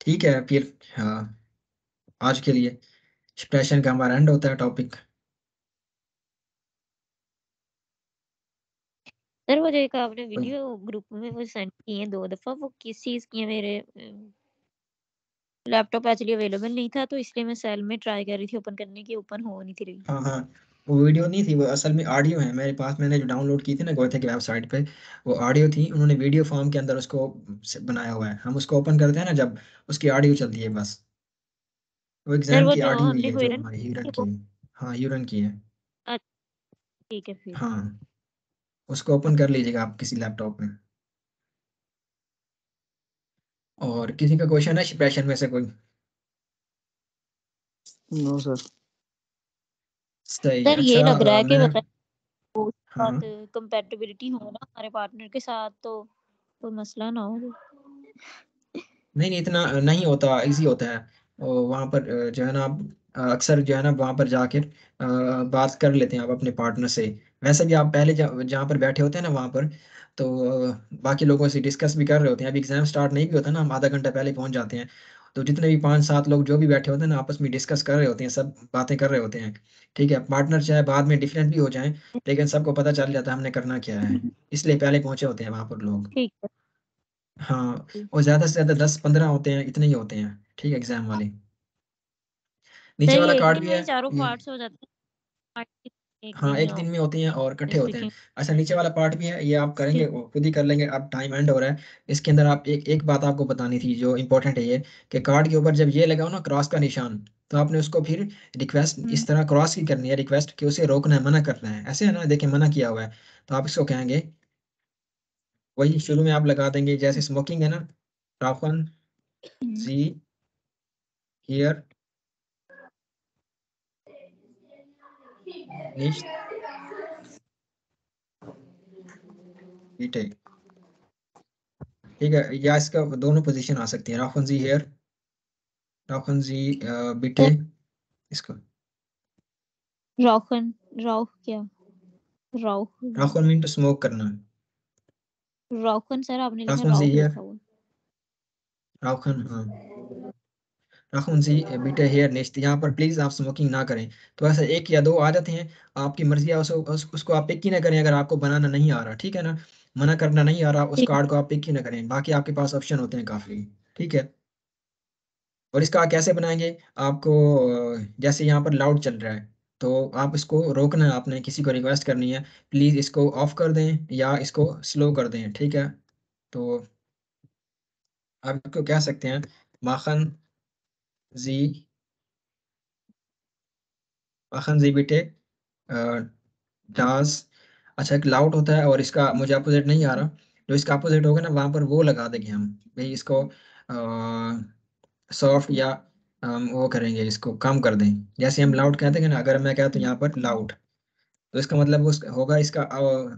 ठीक है फिर हाँ, आज के लिए एक्सप्रेशन का हमारा एंड होता है टॉपिक सर वो जो एक आपने वीडियो ग्रुप में वो सेंड किए दो दफा वो किस चीज़ की है मेरे लैपटॉप एक्चुअली अवेलेबल नहीं था तो इसलिए मैं सेल में ट्राई कर रही थी ओपन करने की ओपन हो नहीं थी रही हां हां वो वीडियो नहीं थी वो असल में ऑडियो है मेरे पास मैंने जो डाउनलोड की थी ना गोथे की वेबसाइट पे वो ऑडियो थी उन्होंने वीडियो फॉर्म के अंदर उसको बनाया हुआ है हम उसको ओपन करते हैं ना जब उसकी ऑडियो चलती है बस वो एग्जाम की ऑडियो तो है जो कोई हमारी हीरन हाँ, की है हीरन की है ठीक है फिर हां उसको ओपन कर लीजिएगा आप किसी लैपटॉप में और किसी का क्वेश्चन है प्रेशन में से कोई नो सर सर ये अच्छा लग रहा है कि मतलब हाँ। कंपैटिबिलिटी हो ना हमारे पार्टनर के साथ तो कोई तो मसला ना हो नहीं नहीं इतना नहीं होता इजी होता है वहाँ पर जो है ना आप अक्सर जो है ना वहाँ पर जाकर बात कर लेते हैं आप अपने पार्टनर से वैसे भी आप पहले जहाँ पर बैठे होते हैं ना वहाँ पर तो बाकी लोगों से डिस्कस भी कर रहे होते हैं अभी एग्जाम स्टार्ट नहीं भी होता ना हम आधा घंटा पहले पहुँच जाते हैं तो जितने भी पाँच सात लोग जो भी बैठे होते हैं ना आपस में डिस्कस कर रहे होते हैं सब बातें कर रहे होते हैं ठीक है पार्टनर चाहे बाद में डिफरेंट भी हो जाए लेकिन सबको पता चल जाता है हमने करना क्या है इसलिए पहले पहुंचे होते हैं वहाँ पर लोग ठीक है हाँ और ज्यादा से ज्यादा दस पंद्रह होते हैं इतने ही होते हैं ठीक है एग्जाम वाले नीचे वाला कार्ड भी है चारों हम्म। पार्ट्स हो जाते हैं एक हाँ एक दिन में होती हैं और इकट्ठे होते हैं अच्छा नीचे वाला पार्ट भी है ये आप करेंगे खुद ही कर लेंगे अब टाइम एंड हो रहा है इसके अंदर आप एक एक बात आपको बतानी थी जो इम्पोर्टेंट है ये कि कार्ड के ऊपर जब ये लगाओ ना क्रॉस का निशान तो आपने उसको फिर रिक्वेस्ट इस हम्म। तरह क्रॉस की करनी है रिक्वेस्ट कि उसे रोकना है मना करना है ऐसे है ना देखे मना किया हुआ है तो आप इसको कहेंगे वही शुरू में आप लगा देंगे जैसे स्मोकिंग हम्म। है ना राफन सी हियर nicht Bitte. ठीक है या इसका दोनों पोजीशन आ सकती है राफन जी हेयर राफन जी बिटे इसको राखन राख क्या राख राखन मीन टू स्मोक करना है राखन सर आपने लिखा राखन जी हेयर राखन हाँ नाखून जी बीटे हेयर नेचते यहाँ पर प्लीज़ आप स्मोकिंग ना करें तो ऐसे एक या दो आ जाते हैं आपकी मर्जी है उसको उसको आप पिक ही ना करें अगर आपको बनाना नहीं आ रहा ठीक है ना मना करना नहीं आ रहा उस कार्ड को आप पिक ही ना करें बाकी आपके पास ऑप्शन होते हैं काफ़ी ठीक है और इसका कैसे बनाएंगे आपको जैसे यहाँ पर लाउड चल रहा है तो आप इसको रोकना आपने किसी को रिक्वेस्ट करनी है प्लीज़ इसको ऑफ कर दें या इसको स्लो कर दें ठीक है तो आप इसको कह सकते हैं माखन Sie, machen Sie bitte डांस अच्छा लाउट होता है और इसका मुझे अपोजिट नहीं आ रहा जो इसका अपोजिट होगा ना वहाँ पर वो लगा देंगे हम भाई इसको सॉफ्ट या आ, वो करेंगे इसको कम कर दें जैसे हम लाउड कहते हैं ना अगर मैं कहता तो यहाँ पर लाउट तो इसका मतलब उस होगा इसका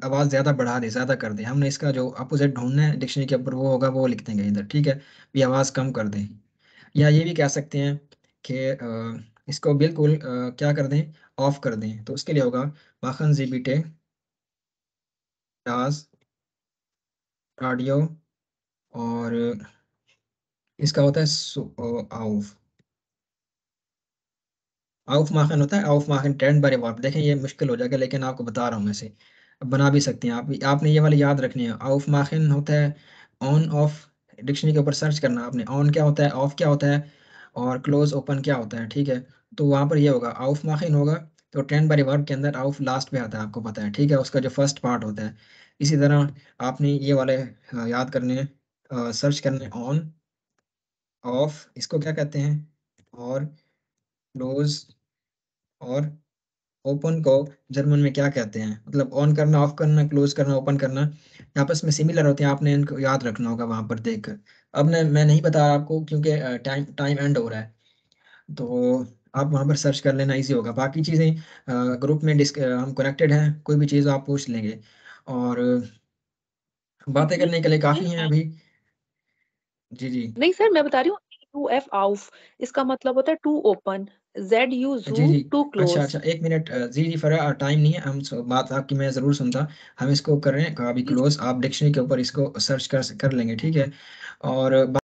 आवाज़ ज़्यादा बढ़ा दे ज़्यादा कर दें हमने इसका जो अपोजिट ढूंढना है डिक्शनरी के ऊपर वो होगा वो लिख देंगे इधर ठीक है भी आवाज़ कम कर दें या ये भी कह सकते हैं कि इसको बिल्कुल क्या कर दें ऑफ कर दें तो उसके लिए होगा वाखन जी बीटे ऑडियो और इसका होता है आउफ आउफ माखन होता है आउफ माखन ट्रेंड बारे वाप देखें ये मुश्किल हो जाएगा लेकिन आपको बता रहा हूँ मैं से बना भी सकते हैं आप आपने ये वाले याद रखने हैं आउफ माखन होता है ऑन ऑफ डिक्शनरी के ऊपर सर्च करना आपने ऑन क्या होता है ऑफ क्या होता है और क्लोज ओपन क्या होता है ठीक है तो वहाँ पर ये होगा ऑफ माखिन होगा तो ट्रेंड बाई वर्ब के अंदर ऑफ लास्ट पे आता है आपको पता है ठीक है उसका जो फर्स्ट पार्ट होता है इसी तरह आपने ये वाले हाँ, याद करने सर्च करने ऑन ऑफ इसको क्या कहते हैं और क्लोज और ओपन को जर्मन में क्या कहते हैं मतलब ऑन करना ऑफ करना क्लोज करना ओपन करना आपस में सिमिलर होते हैं आपने इनको याद रखना होगा वहां पर देख अब न, मैं नहीं बता रहा आपको क्योंकि टाइम टाइम एंड हो रहा है तो आप वहां पर सर्च कर लेना इजी होगा बाकी चीज़ें ग्रुप में डिस्क हम कनेक्टेड हैं कोई भी चीज़ आप पूछ लेंगे और बातें करने के लिए काफ़ी हैं अभी जी जी नहीं सर मैं बता रही हूँ टू एफ आउफ इसका मतलब होता है टू ओपन जेड यू जूम टू क्लोज अच्छा अच्छा एक मिनट जी जी फरा टाइम नहीं है हम बात आपकी मैं ज़रूर सुनता हम इसको कर रहे हैं अभी क्लोज आप डिक्शनरी के ऊपर इसको सर्च कर कर लेंगे ठीक है और